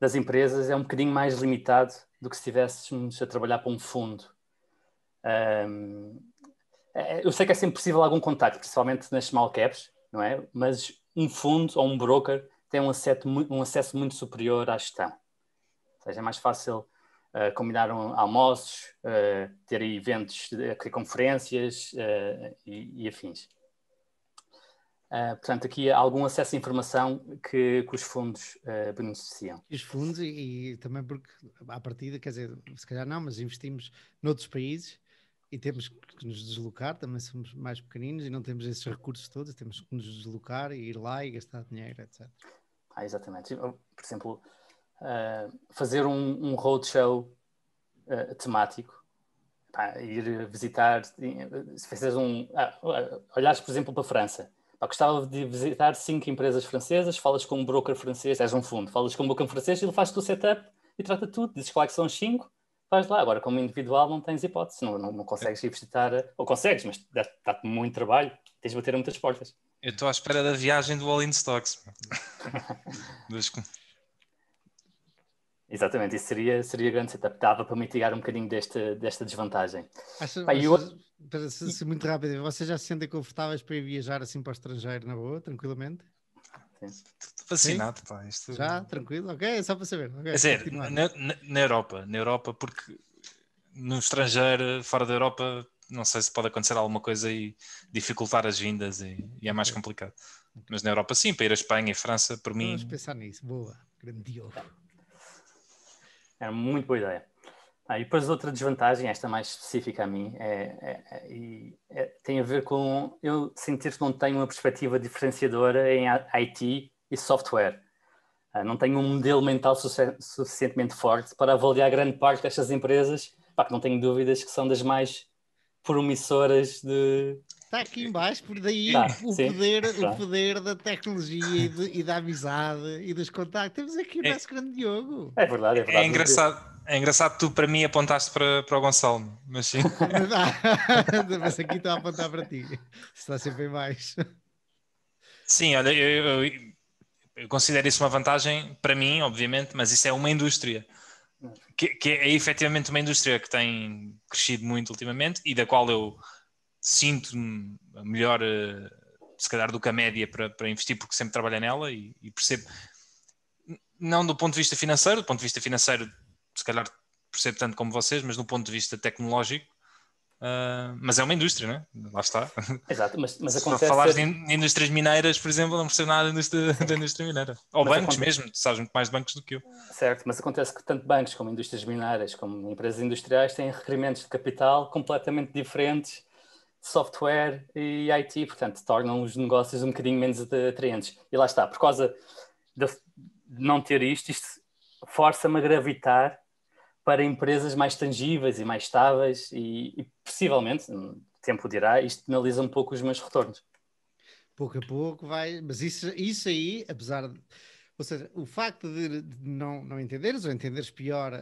das empresas é um bocadinho mais limitado do que se estivéssemos a trabalhar para um fundo um, eu sei que é sempre possível algum contacto, principalmente nas small caps, não é? Mas um fundo ou um broker tem um acesso, um acesso muito superior à gestão. Ou seja, é mais fácil uh, combinar um, almoços, uh, ter eventos, ter conferências uh, e, e, afins. portanto, aqui há algum acesso à informação que, que os fundos beneficiam. Os fundos e, e, também porque, à partida, quer dizer, se calhar não, mas investimos noutros países e temos que nos deslocar, também somos mais pequeninos e não temos esses recursos todos, temos que nos deslocar e ir lá e gastar dinheiro, etc. Ah, exatamente. Por exemplo, uh, fazer um, um roadshow uh, temático, pá, ir visitar, se fizeres um. Ah, ah, olhares, por exemplo, para a França. Pá, gostava de visitar cinco empresas francesas, falas com um broker francês, és um fundo, falas com um broker francês, ele faz-te o setup e trata tudo, dizes quais é são os cinco, vais lá. Agora, como individual, não tens hipótese, não, não, não consegues ir visitar, ou consegues, mas dá-te muito trabalho, tens de bater a muitas portas. Eu estou à espera da viagem do All in Stocks. Exatamente, isso seria, seria grande setup. Dava para mitigar um bocadinho deste, desta desvantagem. Acho, Pai, eu... Para ser assim muito rápido, vocês já se sentem confortáveis para ir viajar assim para o estrangeiro na boa, tranquilamente? Fascinado, Sim? pá. Isto... Já, tranquilo, ok, é só para saber. Okay, é sério, na, na, Europa, na Europa, porque no estrangeiro, fora da Europa, não sei se pode acontecer alguma coisa e dificultar as vindas e, e é mais complicado. Mas na Europa sim, para ir à Espanha e França, por mim. Vamos pensar nisso, boa, grandioso. Era muito boa ideia. Ah, e depois outra desvantagem, esta mais específica a mim, é, é, é, é, tem a ver com eu sentir que não tenho uma perspectiva diferenciadora em IT e software. Ah, não tenho um modelo mental suficientemente forte para avaliar grande parte destas empresas, pá, que não tenho dúvidas que são das mais promissoras de... Está aqui embaixo, por daí tá, o, sim, poder, tá. o poder da tecnologia e, de, e, da amizade e dos contactos. Temos aqui o é nosso grande Diogo. É verdade, é verdade. É engraçado é engraçado tu para mim apontaste para, para o Gonçalo, mas sim. mas aqui está a apontar para ti. Está sempre mais. Sim, olha, eu, eu, eu, considero isso uma vantagem para mim, obviamente, mas isso é uma indústria. Que, que é efetivamente uma indústria que tem crescido muito ultimamente e da qual eu sinto-me melhor, eh, se calhar, do que a média para, para investir, porque sempre trabalho nela e, e percebo. Não do ponto de vista financeiro, do ponto de vista financeiro se calhar percebo tanto como vocês, mas no ponto de vista tecnológico, uh, mas é uma indústria, não é? Lá está. Exato, mas, mas acontece... Se falares de indústrias mineiras, por exemplo, não percebo nada da indústria, da indústria mineira. Ou mas bancos acontece... mesmo, tu sabes muito mais de bancos do que eu. Certo, mas acontece que tanto bancos como indústrias mineiras, como empresas industriais, têm requerimentos de capital completamente diferentes software e IT, portanto, tornam os negócios um bocadinho menos atraentes. E lá está, por causa de não ter isto, isto força-me a gravitar para empresas mais tangíveis e mais estáveis e, e possivelmente, hum, tempo dirá, isto penaliza um pouco os meus retornos. Pouco a pouco vai, mas isso, isso aí, apesar de, ou seja, o facto de não, não entenderes ou entenderes pior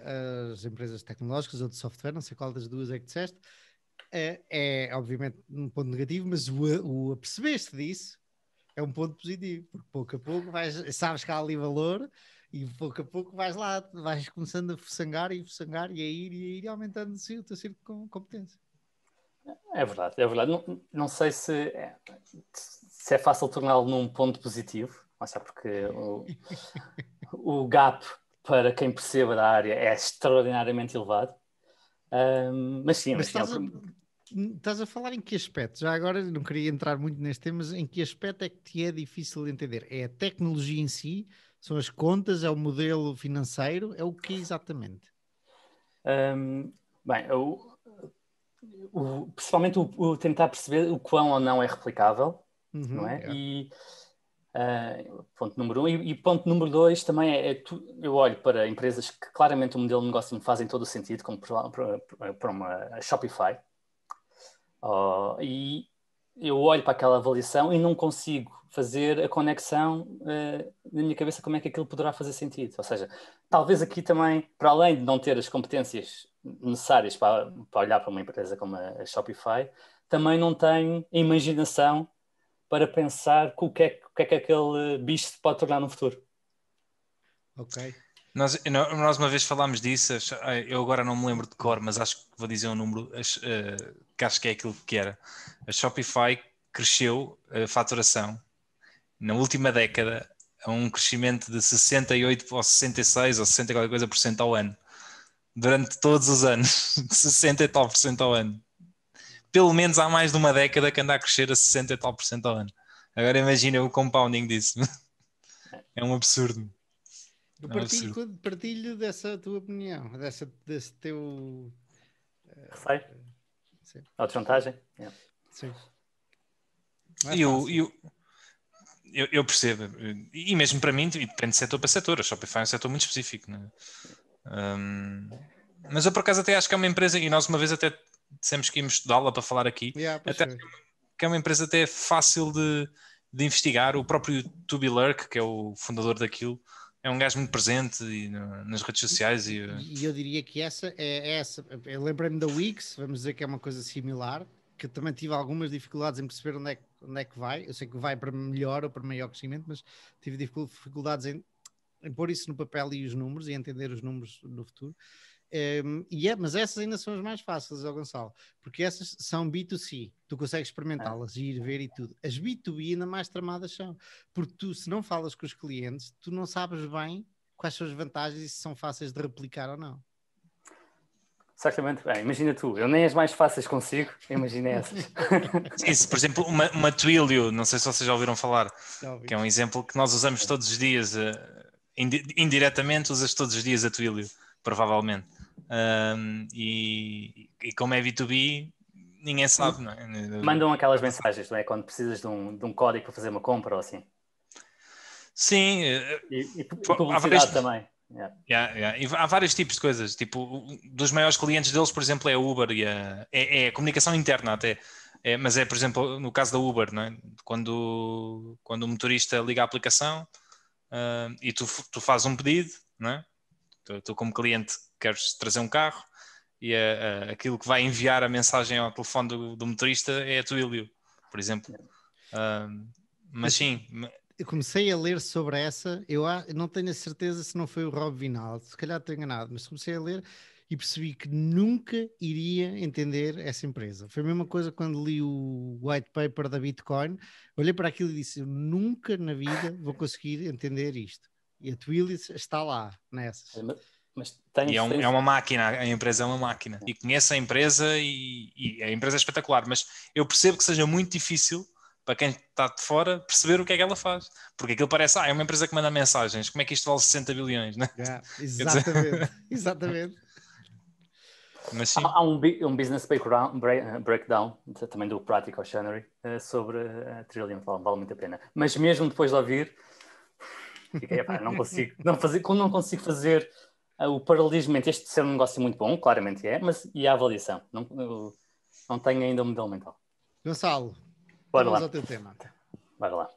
as empresas tecnológicas ou de software, não sei qual das duas é que disseste, é, é obviamente um ponto negativo, mas o, o apercebeste disso é um ponto positivo, porque pouco a pouco vais, sabes que há ali valor, e pouco a pouco vais lá, vais começando a sangar e sangar e a ir e a ir aumentando o teu círculo de competência. É verdade, é verdade. Não, não sei se é, se é fácil torná-lo num ponto positivo, mas é porque o, o gap para quem perceba da área é extraordinariamente elevado. Um, mas sim, mas é estás, a, estás, a, falar em que aspecto? Já agora não queria entrar muito neste tema, mas em que aspecto é que te é difícil de entender? É a tecnologia em si são as contas? É o modelo financeiro? É o que exatamente? Um, bem, eu, o, principalmente o, o, tentar perceber o quão ou não é replicável, uhum, não é? é. E, uh, ponto número um. E, e, ponto número dois também é, é tu, eu olho para empresas que claramente o modelo de negócio me fazem todo o sentido, como para uma Shopify, oh, e eu olho para aquela avaliação e não consigo fazer a conexão uh, na minha cabeça como é que aquilo poderá fazer sentido. Ou seja, talvez aqui também, para além de não ter as competências necessárias para, para olhar para uma empresa como a, Shopify, também não tenho a imaginação para pensar o que, é, o que é que aquele bicho pode tornar no futuro. Ok. Nós, nós uma vez falámos disso, eu agora não me lembro de cor, mas acho que vou dizer um número eh, que acho que é aquilo que era. A Shopify cresceu a faturação na última década a um crescimento de 68 ou 66 ou 60 qualquer coisa por cento ao ano. Durante todos os anos, 60 e tal por cento ao ano. Pelo menos há mais de uma década que anda a crescer a 60 e tal por cento ao ano. Agora imagina o compounding disso. É um absurdo. Eu é partilho, partilho dessa tua opinião, dessa, desse teu. Eh, Receio? Uh, eh, Ou desvantagem? Yeah. Sim. É e, o, é e, o, eu, eu, percebo. E mesmo para mim, depende de setor é para setor. A Shopify é um setor muito específico. Né? Um, mas eu, por acaso, até acho que é uma empresa, e nós uma vez até dissemos que íamos estudá-la para falar aqui, yeah, até que é uma empresa até fácil de, de investigar. O próprio Tubi Lurk, que é o fundador daquilo, é um gajo muito presente e, no, nas redes sociais. E, e, eu diria que essa é, é essa. lembrei-me da Wix, vamos dizer que é uma coisa similar, que também tive algumas dificuldades em perceber onde é que onde é que vai. Eu sei que vai para melhor ou para maior crescimento, mas tive dificuldades em, em pôr isso no papel e os números e entender os números no futuro. Um, ehm, e é, mas essas ainda são as mais fáceis, oh Gonçalo, porque essas são B2C, tu consegues experimentá-las, é. ir ver e tudo. As B2B ainda mais tramadas são, porque tu, se não falas com os clientes, tu não sabes bem quais são as vantagens e se são fáceis de replicar ou não exatamente bem, imagina tu, eu nem as mais fáceis consigo, imagina essas. Isso, por exemplo, uma, uma Twilio, não sei se vocês já ouviram falar, já que é um exemplo que nós usamos todos os dias, eh, indiretamente usas todos os dias a Twilio, provavelmente. Um, e, e, como é B2B, ninguém sabe, não é? Mandam aquelas mensagens, não é? Quando precisas de um, de um código para fazer uma compra ou assim. Sim. Eh, e, e publicidade vez... também. Yeah. Yeah, yeah. há vários tipos de coisas. Tipo, dos maiores clientes deles, por exemplo, é a Uber e a, é, é a comunicação interna até. É, mas é, por exemplo, no caso da Uber, não é? quando, quando o motorista liga a aplicação uh, e tu, tu fazes um pedido, não é? tu, tu, como cliente queres trazer um carro e a, a, aquilo que vai enviar a mensagem ao telefone do, do motorista é a Twilio, por exemplo. Uh, mas sim, eu comecei a ler sobre essa, eu não tenho a certeza se não foi o Rob Vinaldo, se calhar estou enganado, mas comecei a ler e percebi que nunca iria entender essa empresa. Foi a mesma coisa quando li o white paper da Bitcoin, olhei para aquilo e disse: eu nunca na vida vou conseguir entender isto. E a Twilis está lá nessa. Mas tem é, um, é, uma máquina, a empresa é uma máquina. E conheço a empresa e, e a empresa é espetacular, mas eu percebo que seja muito difícil para quem está de fora perceber o que é que ela faz. Porque aquilo parece, ah, é uma empresa que manda mensagens, como é que isto vale 60 bilhões, né? Yeah, exatamente, exatamente. Mas, há, há um, um, business breakdown, eh, breakdown também do Practical Shannery eh, sobre eh, a Trillium, vale, muito a pena. Mas mesmo depois de ouvir, fiquei, não consigo, não fazer, quando não consigo fazer o paralelismo entre este ser um negócio muito bom, claramente é, mas e a avaliação? Não, não tenho ainda um modelo mental. Gonçalo, Bora Vamos lá. ao teu tema. Bora lá.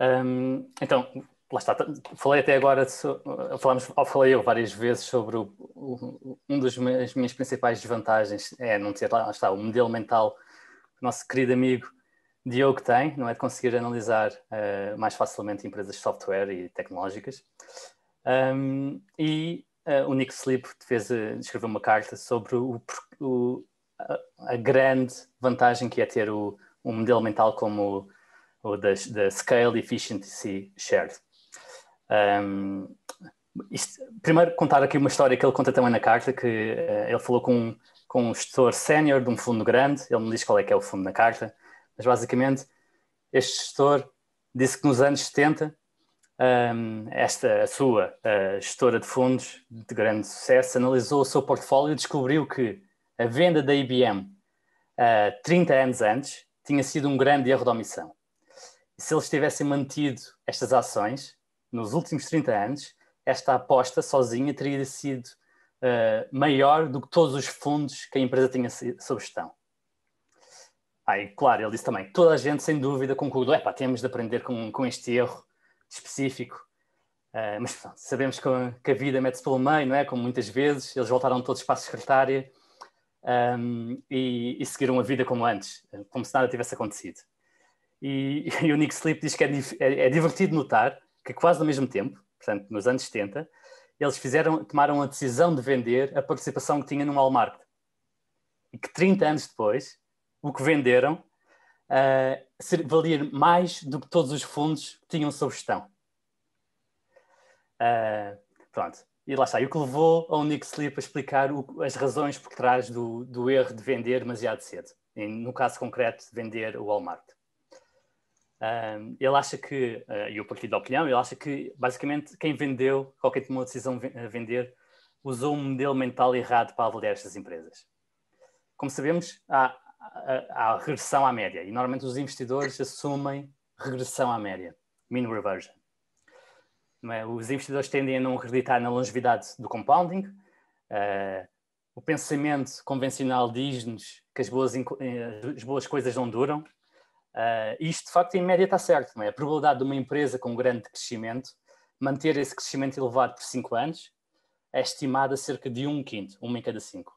Um, então, lá está. Falei até agora, so, falamos, falei eu várias vezes sobre o, o, um das minhas principais desvantagens é não ter lá, está, o modelo mental que o nosso querido amigo Diogo tem, não é de conseguir analisar uh, mais facilmente empresas de software e tecnológicas. Um, e uh, o Nick Sleep fez, uh, escreveu uma carta sobre o, o a, a grande vantagem que é ter o um modelo mental como o, o da, da Scale Efficiency Shared. Um, isto, primeiro, contar aqui uma história que ele conta também na carta, que uh, ele falou com, com um gestor sénior de um fundo grande, ele me diz qual é que é o fundo na carta, mas basicamente este gestor disse que nos anos 70 um, esta a sua a gestora de fundos de grande sucesso analisou o seu portfólio e descobriu que a venda da IBM uh, 30 anos antes tinha sido um grande erro de omissão. se eles tivessem mantido estas ações nos últimos 30 anos, esta aposta sozinha teria sido uh, maior do que todos os fundos que a empresa tinha sob gestão. Ah, e claro, ele disse também, toda a gente sem dúvida concordou, epá, temos de aprender com, com este erro específico, uh, mas pronto, sabemos que, que a vida mete-se pelo meio, não é? Como muitas vezes, eles voltaram todos para a secretária um, e, e, seguiram a vida como antes, como se nada tivesse acontecido. E, e o Nick Sleep diz que é, é, é, divertido notar que quase no mesmo tempo, portanto nos anos 70, eles fizeram, tomaram a decisão de vender a participação que tinha no Walmart. E que 30 anos depois, o que venderam uh, valia mais do que todos os fundos que tinham sob gestão. Uh, pronto. E lá está, e o que levou ao Nick Sleep a explicar o, as razões por trás do, do erro de vender demasiado cedo, e, no caso concreto, vender o Walmart. Um, ele acha que, uh, e eu partilho da opinião, ele acha que basicamente quem vendeu, qualquer tomou a decisão de vender, usou um modelo mental errado para avaliar estas empresas. Como sabemos, há, há, há regressão à média, e normalmente os investidores assumem regressão à média, mean reversion. É? Os investidores tendem a não acreditar na longevidade do compounding. Uh, o pensamento convencional diz-nos que as boas, eh, as boas, coisas não duram. Uh, isto, de facto, em média está certo. É? A probabilidade de uma empresa com grande crescimento manter esse crescimento elevado por 5 anos é estimada cerca de 1 um quinto, uma em cada 5.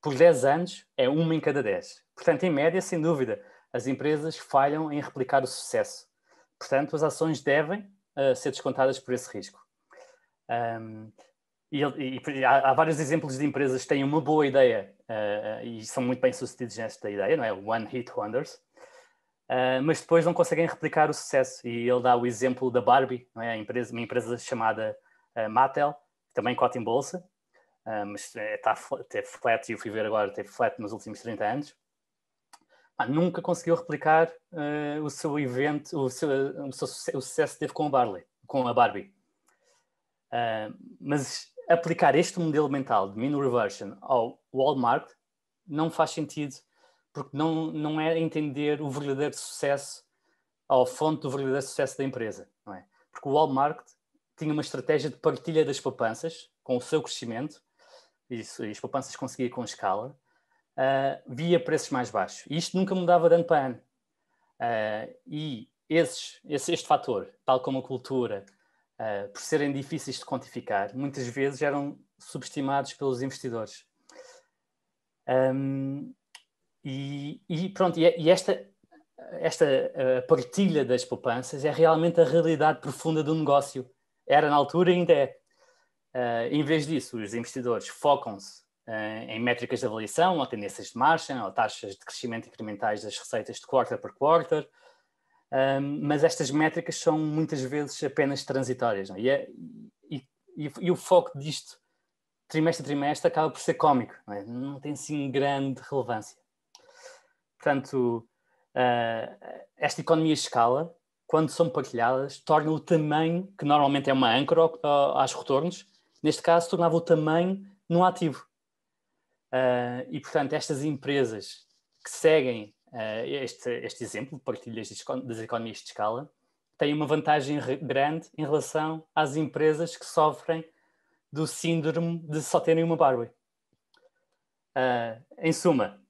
Por 10 anos, é uma em cada 10. Portanto, em média, sem dúvida, as empresas falham em replicar o sucesso. Portanto, as ações devem a ser descontadas por esse risco. Um, e, e há, há, vários exemplos de empresas que têm uma boa ideia uh, e são muito bem sucedidos nesta ideia, não é? One Hit Wonders. Uh, mas depois não conseguem replicar o sucesso. E ele dá o exemplo da Barbie, não é? A empresa, uma empresa chamada uh, Mattel, também cota em bolsa, uh, mas está é, flat, teve flat, e eu fui ver agora, teve flat nos últimos 30 anos nunca conseguiu replicar uh, o seu evento, o seu, o seu o sucesso que teve com a Barley, com a Barbie. Uh, mas aplicar este modelo mental de mean reversion ao Walmart não faz sentido, porque não, não é entender o verdadeiro sucesso, a fonte do verdadeiro sucesso da empresa, não é? Porque o Walmart tinha uma estratégia de partilha das poupanças com o seu crescimento, e as poupanças conseguia com escala, uh, via preços mais baixos. E isto nunca mudava de ano para ano. Uh, e esses, esse, este fator, tal como a cultura, uh, por serem difíceis de quantificar, muitas vezes eram subestimados pelos investidores. Um, e, e, pronto, e, é, e esta, esta uh, partilha das poupanças é realmente a realidade profunda do negócio. Era na altura e ainda é. Uh, em vez disso, os investidores focam-se eh, em métricas de avaliação, ou tendências de margem, ou taxas de crescimento incrementais das receitas de quarter por quarter, mas estas métricas são muitas vezes apenas transitórias. É? E, é, e, e, e, o foco disto, trimestre a trimestre, acaba por ser cómico, não, é? não tem sim grande relevância. Portanto, eh, esta economia de escala, quando são partilhadas, torna o tamanho, que normalmente é uma âncora aos retornos, neste caso tornava o tamanho num ativo Uh, e, portanto, estas empresas que seguem uh, este, este exemplo de partilhas das economias de escala têm uma vantagem grande em relação às empresas que sofrem do síndrome de só terem uma Barbie. Uh, em suma,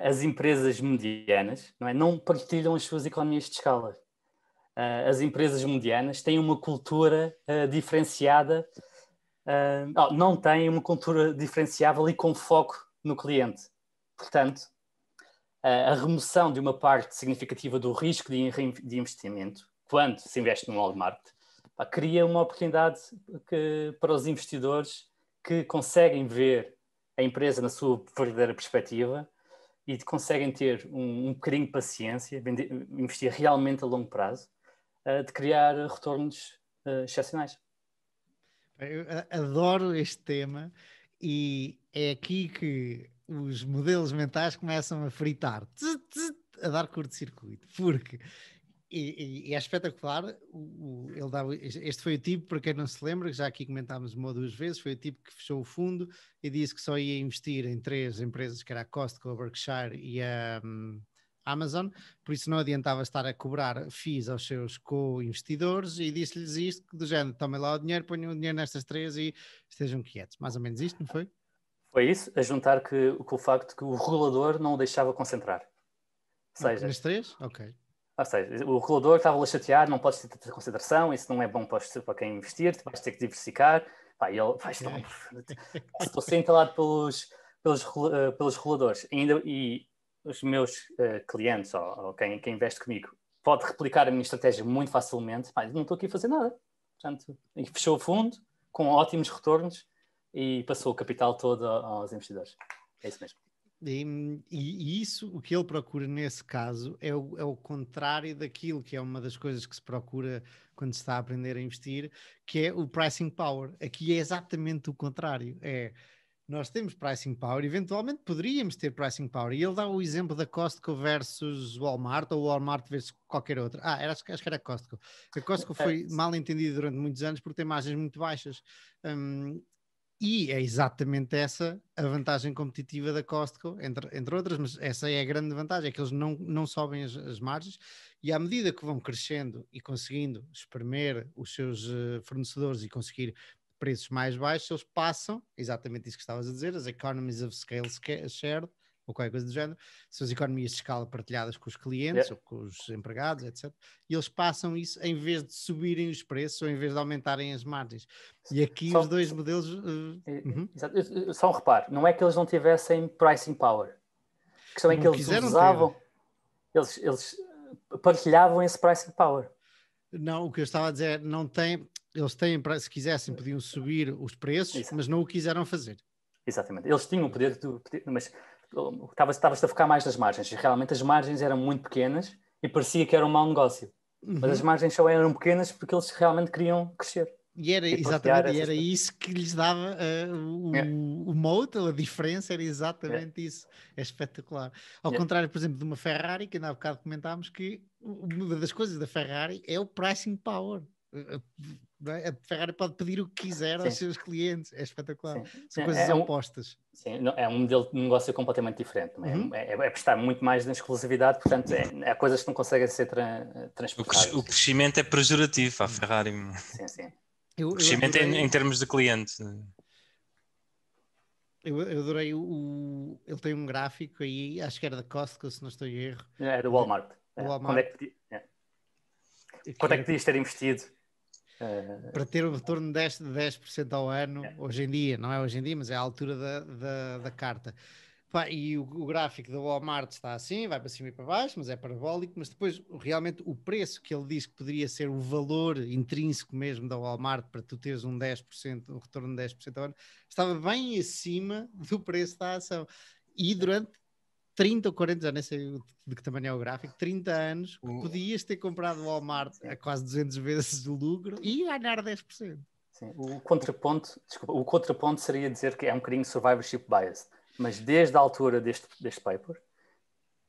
as empresas medianas não, é, não partilham as suas economias de escala. as empresas medianas têm uma cultura diferenciada uh, não têm uma cultura diferenciável e com foco no cliente. Portanto, ah, a remoção de uma parte significativa do risco de, de investimento, quando se investe num all market, cria uma oportunidade que, para os investidores que conseguem ver a empresa na sua verdadeira perspectiva e conseguem ter um, um bocadinho de paciência, investir realmente a longo prazo, uh, de criar retornos uh, excepcionais. Eu adoro este tema e é aqui que os modelos mentais começam a fritar, a dar curto-circuito, porque e, e, é espetacular. O, ele dá, este foi o tipo, para quem não se lembra, que já aqui comentámos uma ou duas vezes, foi o tipo que fechou o fundo e disse que só ia investir em três empresas, que era a Costco, é a Berkshire e a, hum, Amazon, por isso não adiantava estar a cobrar FIIs aos seus co-investidores e disse-lhes isto, do género, tomem lá o dinheiro, ponham o dinheiro nestas três e estejam quietos. Mais ou menos isto, não foi? Foi isso, a juntar que, com o facto que o regulador não o deixava concentrar. Ou seja, nas três? Ok. Ou seja, o regulador estava a chatear, não podes ter tanta concentração, isso não é bom para, para quem investir, vais ter que diversificar. Pá, ele, vai estar, é estou sem pelos, pelos, eh, pelos reguladores. E ainda, e os meus uh, clientes ou, ou quem, quem, investe comigo pode replicar a minha estratégia muito facilmente, mas não estou aqui a fazer nada. Portanto, e fechou o fundo com ótimos retornos e passou o capital todo aos investidores. É isso mesmo. E, e, isso, o que ele procura nesse caso, é o, é o, contrário daquilo que é uma das coisas que se procura quando se está a aprender a investir, que é o pricing power. Aqui é exatamente o contrário. É nós temos pricing power, eventualmente poderíamos ter pricing power. E ele dá o exemplo da Costco versus Walmart, ou Walmart versus qualquer outra. Ah, era, acho, que era Costco. A Costco foi é. mal entendida durante muitos anos por ter margens muito baixas. Um, e é exatamente essa a vantagem competitiva da Costco, entre, entre outras, mas essa é a grande vantagem, é que eles não, não sobem as, as margens e à medida que vão crescendo e conseguindo espremer os seus eh, fornecedores e conseguir preços mais baixos, eles passam, exatamente isso que estavas a dizer, as economies of scale shared, ou qualquer coisa do género, são as economias de escala partilhadas com os clientes yeah. ou com os empregados, etc. E eles passam isso em vez de subirem os preços ou em vez de aumentarem as margens. E aqui os dois modelos. Uh, uhum. Só um reparo, não é que eles não tivessem pricing power. A questão é que eles usavam, eles, eles eh, partilhavam esse pricing power. Não, o que eu estava a dizer, é, não tem eles têm, se quisessem, eh, podiam subir os preços, mas não o quiseram fazer. Exatamente. Eles tinham o poder, de, mas estavas a focar mais nas margens. Realmente as margens eram muito pequenas e parecia que era um mau negócio. Uhum. Mas as margens só eram pequenas porque eles realmente queriam crescer. E era, e exatamente, e era isso que lhes dava uh, o, é. o mote, a diferença, era exatamente é. isso. É espetacular. Ao é. contrário, por exemplo, de uma Ferrari, que ainda há bocado comentámos, que uma das coisas da Ferrari é o pricing power. É? A Ferrari pode pedir o que quiser sim. aos seus clientes, é espetacular. Sim. São coisas é opostas. Sim, é um modelo de negócio completamente diferente. É? Uhum. É, é, prestar muito mais na exclusividade, portanto, é, coisas que não conseguem ser tra transportadas. O, crescimento é pejorativo à Ferrari. Sim, sim. Eu, o crescimento eu, eu, em, em termos de cliente. Eu, adorei o, Ele tem um gráfico aí, acho que era da Costco, se não estou em erro. É, do Walmart. É. Walmart. Quando é que, é. Quanto é que podias ter investido eh, para ter o retorno de 10% ao ano, é. hoje em dia, não é hoje em dia, mas é a altura da, da, da carta. E o, o, gráfico da Walmart está assim, vai para cima e para baixo, mas é parabólico, mas depois realmente o preço que ele diz que poderia ser o valor intrínseco mesmo da Walmart para tu teres um 10%, um retorno de 10% ao ano, estava bem acima do preço da ação. E durante 30 ou 40, anos nem sei de que tamanho é o gráfico, 30 anos, que hum. podias ter comprado o Walmart a quase 200 vezes o lucro e ganhar 10%. Sim. O contraponto, desculpa, o contraponto seria dizer que é um bocadinho survivorship bias, mas desde a altura deste, deste paper,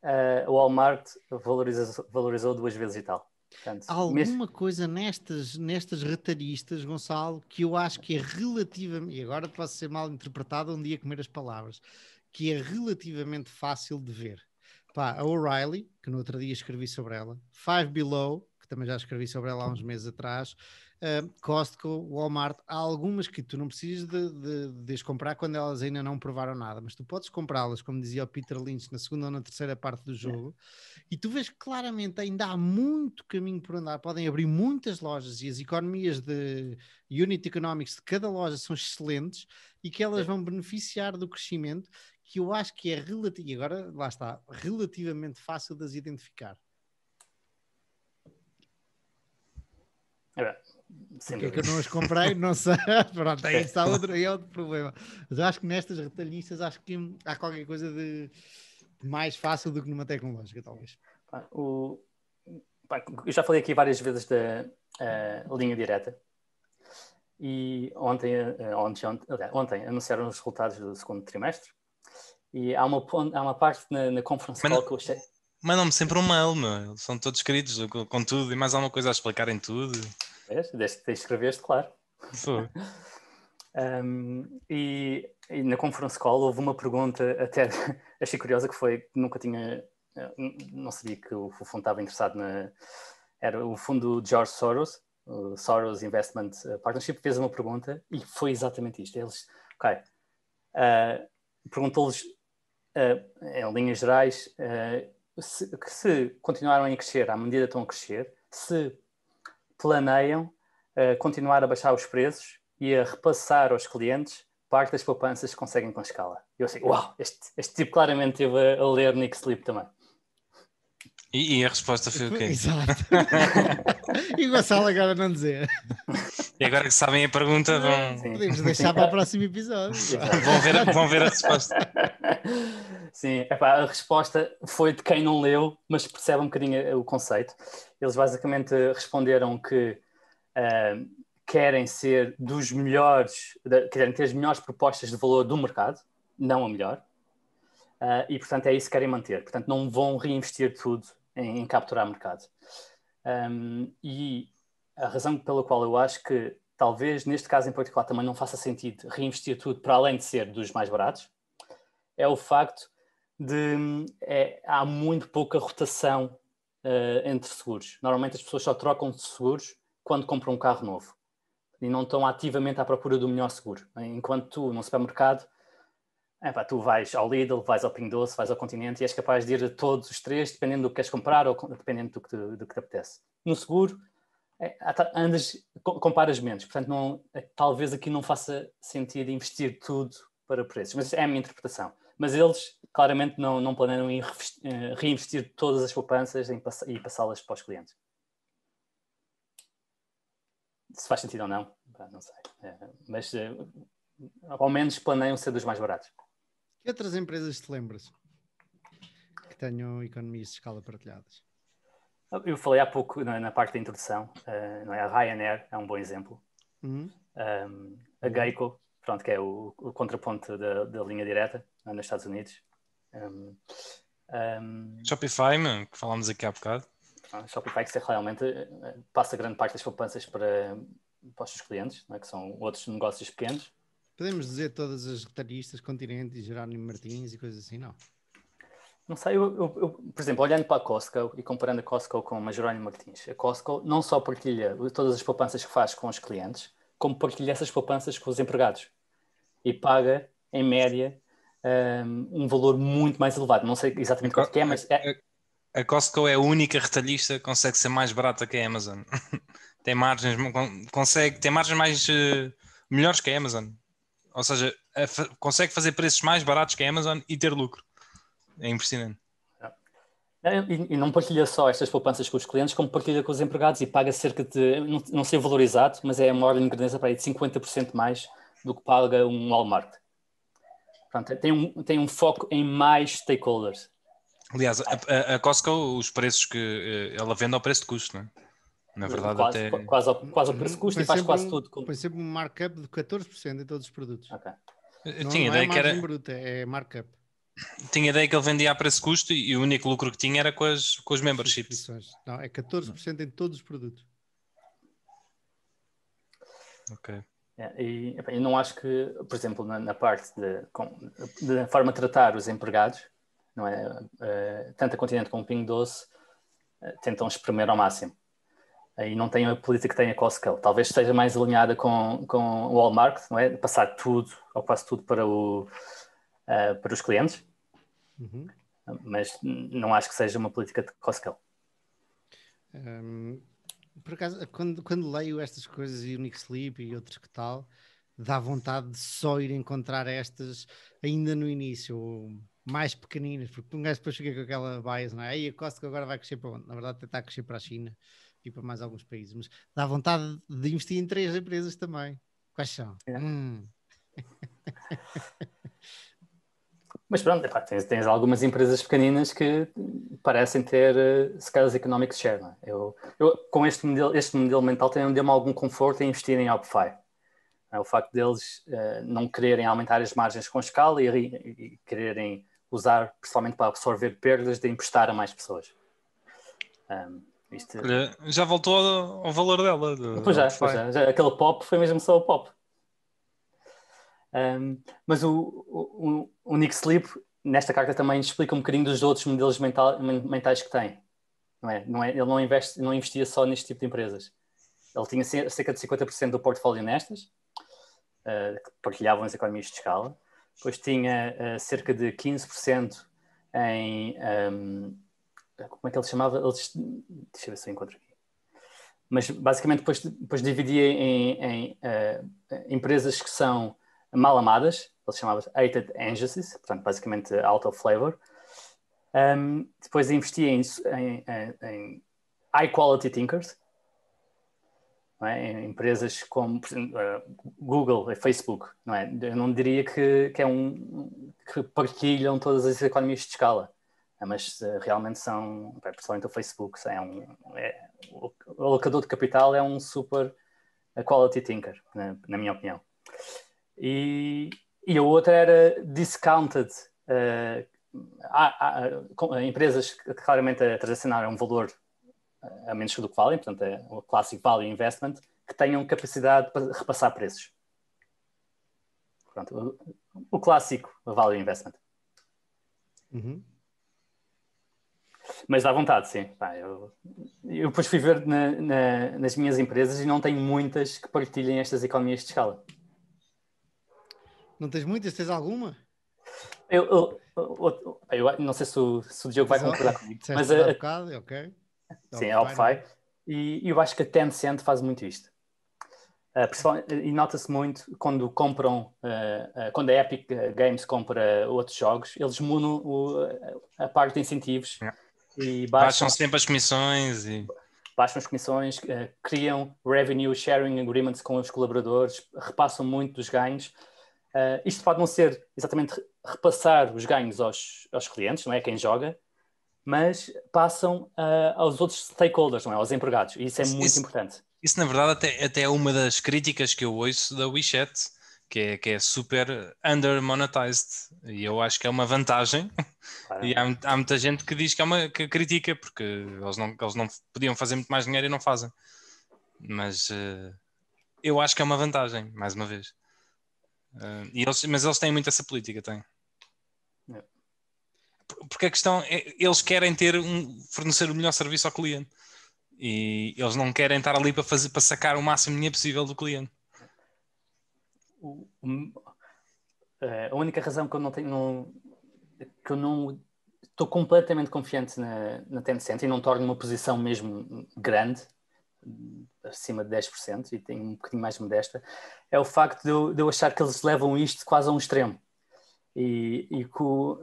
uh, o Walmart valorizou, valorizou duas vezes e tal. Portanto, Alguma mesmo... coisa nestas, nestas retalhistas, Gonçalo, que eu acho que é relativamente. E agora posso ser mal interpretado um dia comer as palavras, que é relativamente fácil de ver. Pá, a O'Reilly, que no outro dia escrevi sobre ela, Five Below, que também já escrevi sobre ela há uns meses atrás, uh, Costco, Walmart, há algumas que tu não precisas de, de, de as comprar quando elas ainda não provaram nada, mas tu podes comprá-las, como dizia o Peter Lynch, na segunda ou na terceira parte do jogo, é. e tu vês claramente ainda há muito caminho por andar, podem abrir muitas lojas e as economias de Unit Economics de cada loja são excelentes e que elas é. vão beneficiar do crescimento que eu acho que é relativ e agora lá está, relativamente fácil de as identificar. É, Porque é que eu não as comprei, não sei. Pronto, aí está outro, aí é outro problema. Mas acho que nestas retalhistas acho que há qualquer coisa de mais fácil do que numa tecnológica, talvez. O, eu já falei aqui várias vezes da eh, linha direta. E ontem, eh, ontem, ontem, ontem anunciaram os resultados do segundo trimestre e há uma, há uma parte na, na conferência call que eu achei. Mandam-me sempre um mail, meu. São todos queridos com, tudo e mais alguma coisa a explicar em tudo. Vês? Desde escreveste, claro. um, e, e, na conference call houve uma pergunta, até achei curiosa, que foi nunca tinha. Eh, não sabia que o fundo estava interessado na. Era o fundo George Soros, o Soros Investment eh, Partnership, fez uma pergunta e foi exatamente isto. Eles. Ok. Uh, perguntou-lhes uh, em linhas gerais, uh, se, que se continuarem a crescer à medida que estão a crescer, se planeiam uh, continuar a baixar os preços e a repassar aos clientes parte das poupanças que conseguem com a escala. Eu sei uau, este, este tipo claramente esteve a, a ler Nick Sleep também. E, e, a resposta foi o quê? Exato. e o Gonçalo agora não dizer. E agora que sabem a pergunta, vão. Podemos deixar para o próximo episódio. vão, ver, vão ver a resposta. Sim, epá, a resposta foi de quem não leu, mas percebe um bocadinho o conceito. Eles basicamente responderam que uh, querem ser dos melhores, querem ter as melhores propostas de valor do mercado, não a melhor. Uh, e portanto é isso que querem manter. Portanto, não vão reinvestir tudo em, em capturar mercado. Um, e a razão pela qual eu acho que talvez neste caso em particular também não faça sentido reinvestir tudo para além de ser dos mais baratos é o facto de é, há muito pouca rotação uh, entre seguros. Normalmente as pessoas só trocam de seguros quando compram um carro novo e não estão ativamente à procura do melhor seguro. Enquanto tu, num supermercado, é tu vais ao Lidl, vais ao Pingo Doce, vais ao Continente e és capaz de ir a todos os três, dependendo do que queres comprar ou dependendo do que te, do que te apetece. No seguro, é, andas, comparas menos. Portanto, não, é, talvez aqui não faça sentido investir tudo para preços. Mas é a minha interpretação. Mas eles claramente não, não planeiam eh, reinvestir todas as poupanças e passá-las para os clientes. Se faz sentido ou não, não sei. É, mas é, ao menos planeiam ser dos mais baratos. Que outras empresas te lembras que tenham economias de escala partilhadas? Eu falei há pouco na, é? na parte da introdução, uh, não é? a Ryanair é um bom exemplo. Uhum. Um, ehm, a Geico, pronto, que é o, o contraponto da, da, linha direta é? nos Estados Unidos. Um, ehm, um, ehm, Shopify, man, que falámos aqui há bocado. Shopify que realmente eh, passa grande parte das poupanças para, para os seus clientes, é? que são outros negócios pequenos. Podemos dizer todas as retalhistas, Continente e Jerónimo Martins e coisas assim, não? Não sei, eu, eu, eu, por exemplo, olhando para a Costco e comparando a Costco com a Jerónimo Martins, a Costco não só partilha todas as poupanças que faz com os clientes, como partilha essas poupanças com os empregados e paga, em média, um, um valor muito mais elevado. Não sei exatamente quanto é, mas. É... A Costco é a única retalhista que consegue ser mais barata que a Amazon. tem margens, consegue, tem margens mais eh, melhores que a Amazon ou seja, consegue fazer preços mais baratos que a Amazon e ter lucro. É impressionante. É. E, e não partilha só estas poupanças com os clientes, como partilha com os empregados e paga cerca de, não, não sei valorizado, mas é uma ordem de grandeza para aí de 50% mais do que paga um Walmart. Portanto, tem um, tem um foco em mais stakeholders. Aliás, a, a Costco, os preços que eh, ela vende ao preço de custo, não é? Na verdade, quase, até... quase, o quase ao preço custo e faz quase um, tudo. Com... foi sempre um markup de 14% em todos os produtos. Okay. Eu não, tinha não é ideia é que era. Bruta, é markup. Tinha ideia que ele vendia a preço custo e o único lucro que tinha era com, as, com os memberships. Não, é 14% em todos os produtos. Ok. É, e, eu não acho que, por exemplo, na, na parte da forma de tratar os empregados, não é? Uh, tanto a Continente como o ping Doce uh, tentam espremer ao máximo e não tem a política que tem a Costco. Talvez esteja mais alinhada com, com o Walmart, não é? Passar tudo, ou quase tudo, para, o, uh, para os clientes. Uhum. Mas não acho que seja uma política de Costco. Um, ehm, por acaso, quando, quando leio estas coisas e Unix Sleep e outros que tal, dá vontade de só ir encontrar estas ainda no início mais pequeninas, porque um gajo depois fica com aquela base, não é? Aí a Costco agora vai crescer para onde? Na verdade, até está a crescer para a China e para mais alguns países, mas dá vontade de investir em três empresas também. Quais são? É. Hum. Mas pronto, epá, tens, tens, algumas empresas pequeninas que parecem ter uh, eh, escalas económicas share. Não é? eu, eu, com este modelo, este modelo mental deu-me algum conforto em investir em Opify. É? O facto deles uh, não quererem aumentar as margens com escala e, e, e, quererem usar principalmente para absorver perdas de emprestar a mais pessoas. Um, isto... É- já voltou ao, valor dela. Do, pois, já, pois já, já, Aquele pop foi mesmo só o pop. Um, mas o, o, o Nick Sleep, nesta carta, também explica um bocadinho dos outros modelos mental, mentais que tem. Não é? Não é, ele não, investe, não investia só neste tipo de empresas. Ele tinha cerca de 50% do portfólio nestas, uh, que partilhavam as economias de escala. Depois tinha uh, cerca de 15% em um, como é que ele chamava? Eles, deixa eu ver se eu encontro aqui. Mas basicamente depois, depois dividia em, em uh, empresas que são mal amadas, eles chamavam Hated Angels, portanto, basicamente out of flavor. Um, depois investia em, em, em, high quality thinkers, é? em empresas como uh, Google e Facebook. Não é? Eu não diria que, que, é um, que partilham todas as economias de escala, é, mas eh, realmente são, principalmente o Facebook, é um, é, o alocador de capital é um super quality thinker, na, na minha opinião. E, e a outra era discounted. Uh, há, há, empresas que claramente transacionaram um valor eh, a menos do que valem, portanto é o clássico value investment, que tenham capacidade para repassar preços. Pronto, o, o clássico value investment. Uhum. Mas dá vontade, sim. Pá, eu, eu depois fui ver na, na, nas minhas empresas e não tenho muitas que partilhem estas economias de escala. Não tens muitas? Tens alguma? Eu, eu, eu, eu não sei se o, se o Diogo vai concordar comigo. Mas a, eh, a, é Sim, é o então, que faz. E eu acho que a Tencent faz muito isto. Uh, e nota-se muito quando compram, uh, uh, quando a Epic Games compra outros jogos, eles mudam o, a parte de incentivos yeah. E baixam, baixam sempre as comissões e baixam as comissões, eh, criam revenue sharing agreements com os colaboradores, repassam muito dos ganhos. Eh, isto pode não ser exatamente repassar os ganhos aos, aos clientes, não é? Quem joga, mas passam eh, aos outros stakeholders, não é? aos empregados, e isso é muito isso, importante. Isso, na verdade, até, até é uma das críticas que eu ouço da WeChat, que é, que é super under-monetized. E eu acho que é uma vantagem. Claro. E há, há, muita gente que diz que, é uma, que critica, porque eles não, eles não podiam fazer muito mais dinheiro e não fazem. Mas uh, eu acho que é uma vantagem, mais uma vez. Uh, e eles, mas eles têm muito essa política, têm. É. Porque a questão é, eles querem ter um, fornecer o melhor serviço ao cliente. E eles não querem estar ali para, fazer, para sacar o máximo dinheiro possível do cliente o, eh, a única razão que eu não tenho não, que eu não estou completamente confiante na, na Tencent e não torno uma posição mesmo grande acima de 10% e tenho um bocadinho mais modesta é o facto de eu, de eu, achar que eles levam isto quase a um extremo e, e,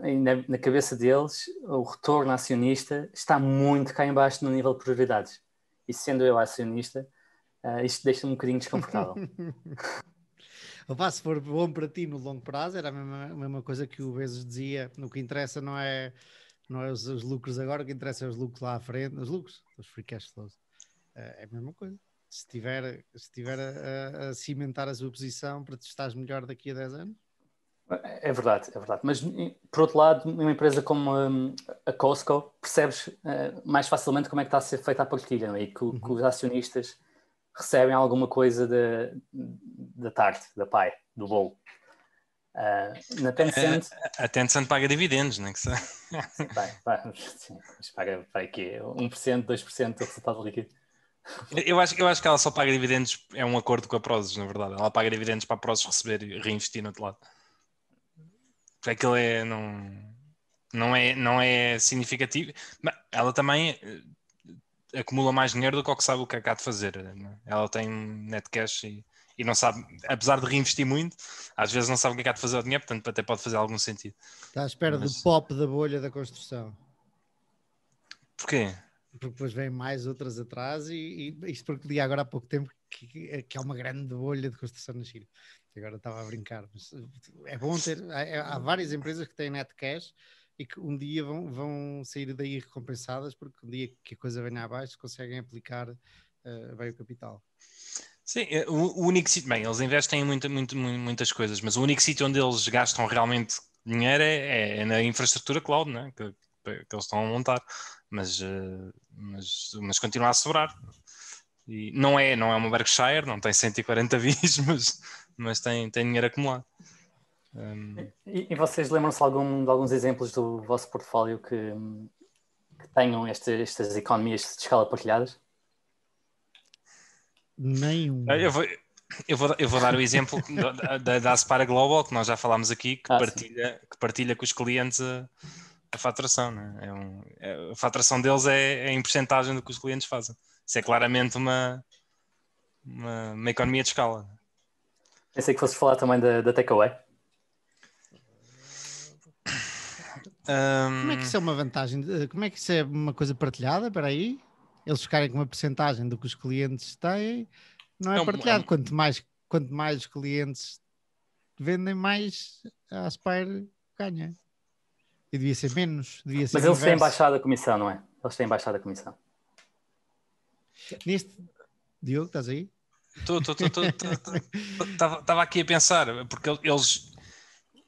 e na, na, cabeça deles o retorno acionista está muito cá embaixo no nível de prioridades e sendo eu acionista uh, isto deixa-me um bocadinho desconfortável Opa, se for bom para ti no longo prazo, era a mesma, a mesma coisa que o Bezos dizia, no que interessa não é, não é os, os, lucros agora, o que interessa é os lucros lá à frente, os lucros, os free cash flows. Eh, é a mesma coisa. Se estiver se tiver a, a cimentar a sua posição para te estares melhor daqui a 10 anos, é, é verdade, é verdade. Mas, por outro lado, numa empresa como hum, a Costco, percebes uh, mais facilmente como é que está a ser feita a partilha não é? e que, uhum. que os acionistas recebem alguma coisa da, da da pai, do bolo. Uh, na Tencent. A, a Tencent paga dividendos, não é que se... mas paga para quê? 1%, 2% do resultado líquido. Eu acho, eu acho que ela só paga dividendos, é um acordo com a Prozos, na verdade. Ela paga dividendos para a Prozos receber e reinvestir no outro lado. Porque aquilo é. Não, não, é, não é significativo. Mas ela também eh, acumula mais dinheiro do que o que sabe o que é que há de fazer. Né? Ela tem net cash e, e não sabe, apesar de reinvestir muito, às vezes não sabe o que é que há de fazer o dinheiro, portanto até pode fazer algum sentido. Está à espera Mas... do pop da bolha da construção. Porquê? Porque depois vêm mais outras atrás e, e isto porque li agora há pouco tempo que, que há eh, é uma grande bolha de construção na China. Agora estava a brincar, mas é bom ter. Há, há várias empresas que têm net cash e que um dia vão, vão sair daí recompensadas, porque um dia que a coisa venha abaixo conseguem aplicar uh, bem o capital. Sim, eh, o, o único sítio, bem, eles investem em muita, muito, muitas coisas, mas o único sítio onde eles gastam realmente dinheiro é, é, é na infraestrutura cloud, né? que, que eles estão a montar, mas, uh, mas, mas continua a sobrar. E não é, não é uma Berkshire, não tem 140 vis, mas, mas tem, tem dinheiro acumulado. Um... E, e, vocês lembram-se algum, de alguns exemplos do vosso portfólio que, que tenham este, estas economias de escala partilhadas? Nenhum. Ah, eu vou, eu vou, eu vou dar o exemplo da, da, da Aspara Global, que nós já falámos aqui, que, ah, partilha, que partilha com os clientes a, a faturação. Né? É um, é, a faturação deles é, é em porcentagem do que os clientes fazem. Isso é claramente uma, uma, uma economia de escala. Pensei que fosse falar também da, da Takeaway. Um... Como é que isso é uma vantagem? Como é que isso é uma coisa partilhada? Espera aí. Eles ficarem com uma porcentagem do que os clientes têm, não é, é partilhado. um... Quanto, mais, quanto mais clientes vendem, mais a Aspire ganha. E devia ser menos. Devia ser Mas eles têm baixado a comissão, não é? Eles têm baixado a comissão. Neste. Diogo, estás aí? Estava aqui a pensar, porque eles,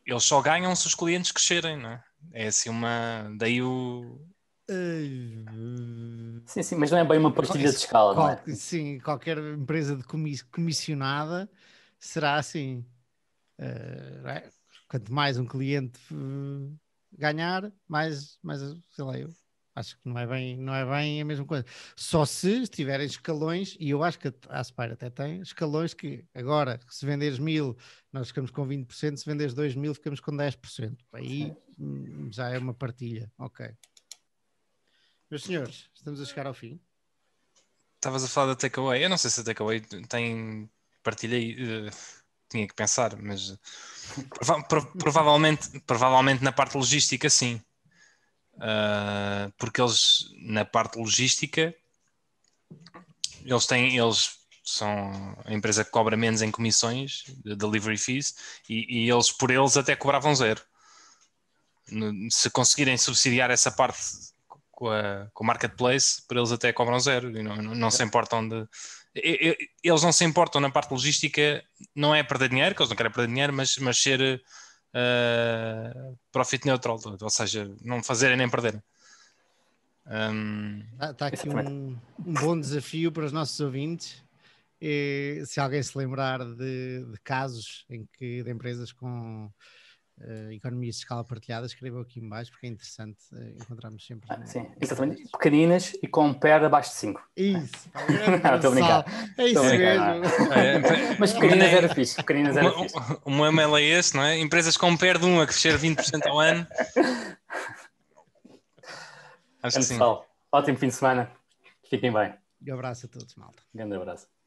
eles só ganham se os clientes crescerem, não é? É assim uma. Daí o. Sim, sim, mas não é bem uma partilha de escala, qual, não é? Sim, qualquer empresa de comissionada será assim. Uh, é? Quanto mais um cliente eh, ganhar, mais, mais sei lá, eu Acho que não é bem, não é bem a mesma coisa. Só se tiverem escalões, e eu acho que a Aspire até tem, escalões que agora, se venderes mil, nós ficamos com 20%, se venderes dois mil, ficamos com 10%. Aí já é uma partilha. Ok. Meus senhores, estamos a chegar ao fim. Estavas a falar da takeaway. Eu não sei se a takeaway tem partilha aí. Eh, tinha que pensar, mas eh, prova provavelmente, provavelmente na parte logística, sim uh, porque eles, na parte logística, eles têm, eles são a empresa que cobra menos em comissões, de delivery fees, e, e eles por eles até cobravam zero. Se conseguirem subsidiar essa parte com, a, com o marketplace, por eles até cobram zero e não, não é. se importam de. Eles não se importam na parte logística, não é perder dinheiro, que eles não querem perder dinheiro, mas, mas ser uh, profit neutral, ou seja, não fazerem nem perderem. Um, Está ah, aqui um, um, bom desafio para os nossos ouvintes. E, se alguém se lembrar de, de casos em que, de empresas com Uh, de escala partilhada, escreva aqui embaixo porque é interessante uh, encontrarmos sempre. Ah, sim, exatamente. Pequeninas e com perda abaixo de 5. Isso. Não, estou a brincar. É isso mesmo. É? É, é, Mas pequeninas era fixe. Pequeninas era fixe. o meu ML é esse, não é? Empresas com perda de 1 a crescer 20% ao ano. Acho é que sim. Ótimo fim de semana. Fiquem bem. Um abraço a todos, malta. Um grande abraço.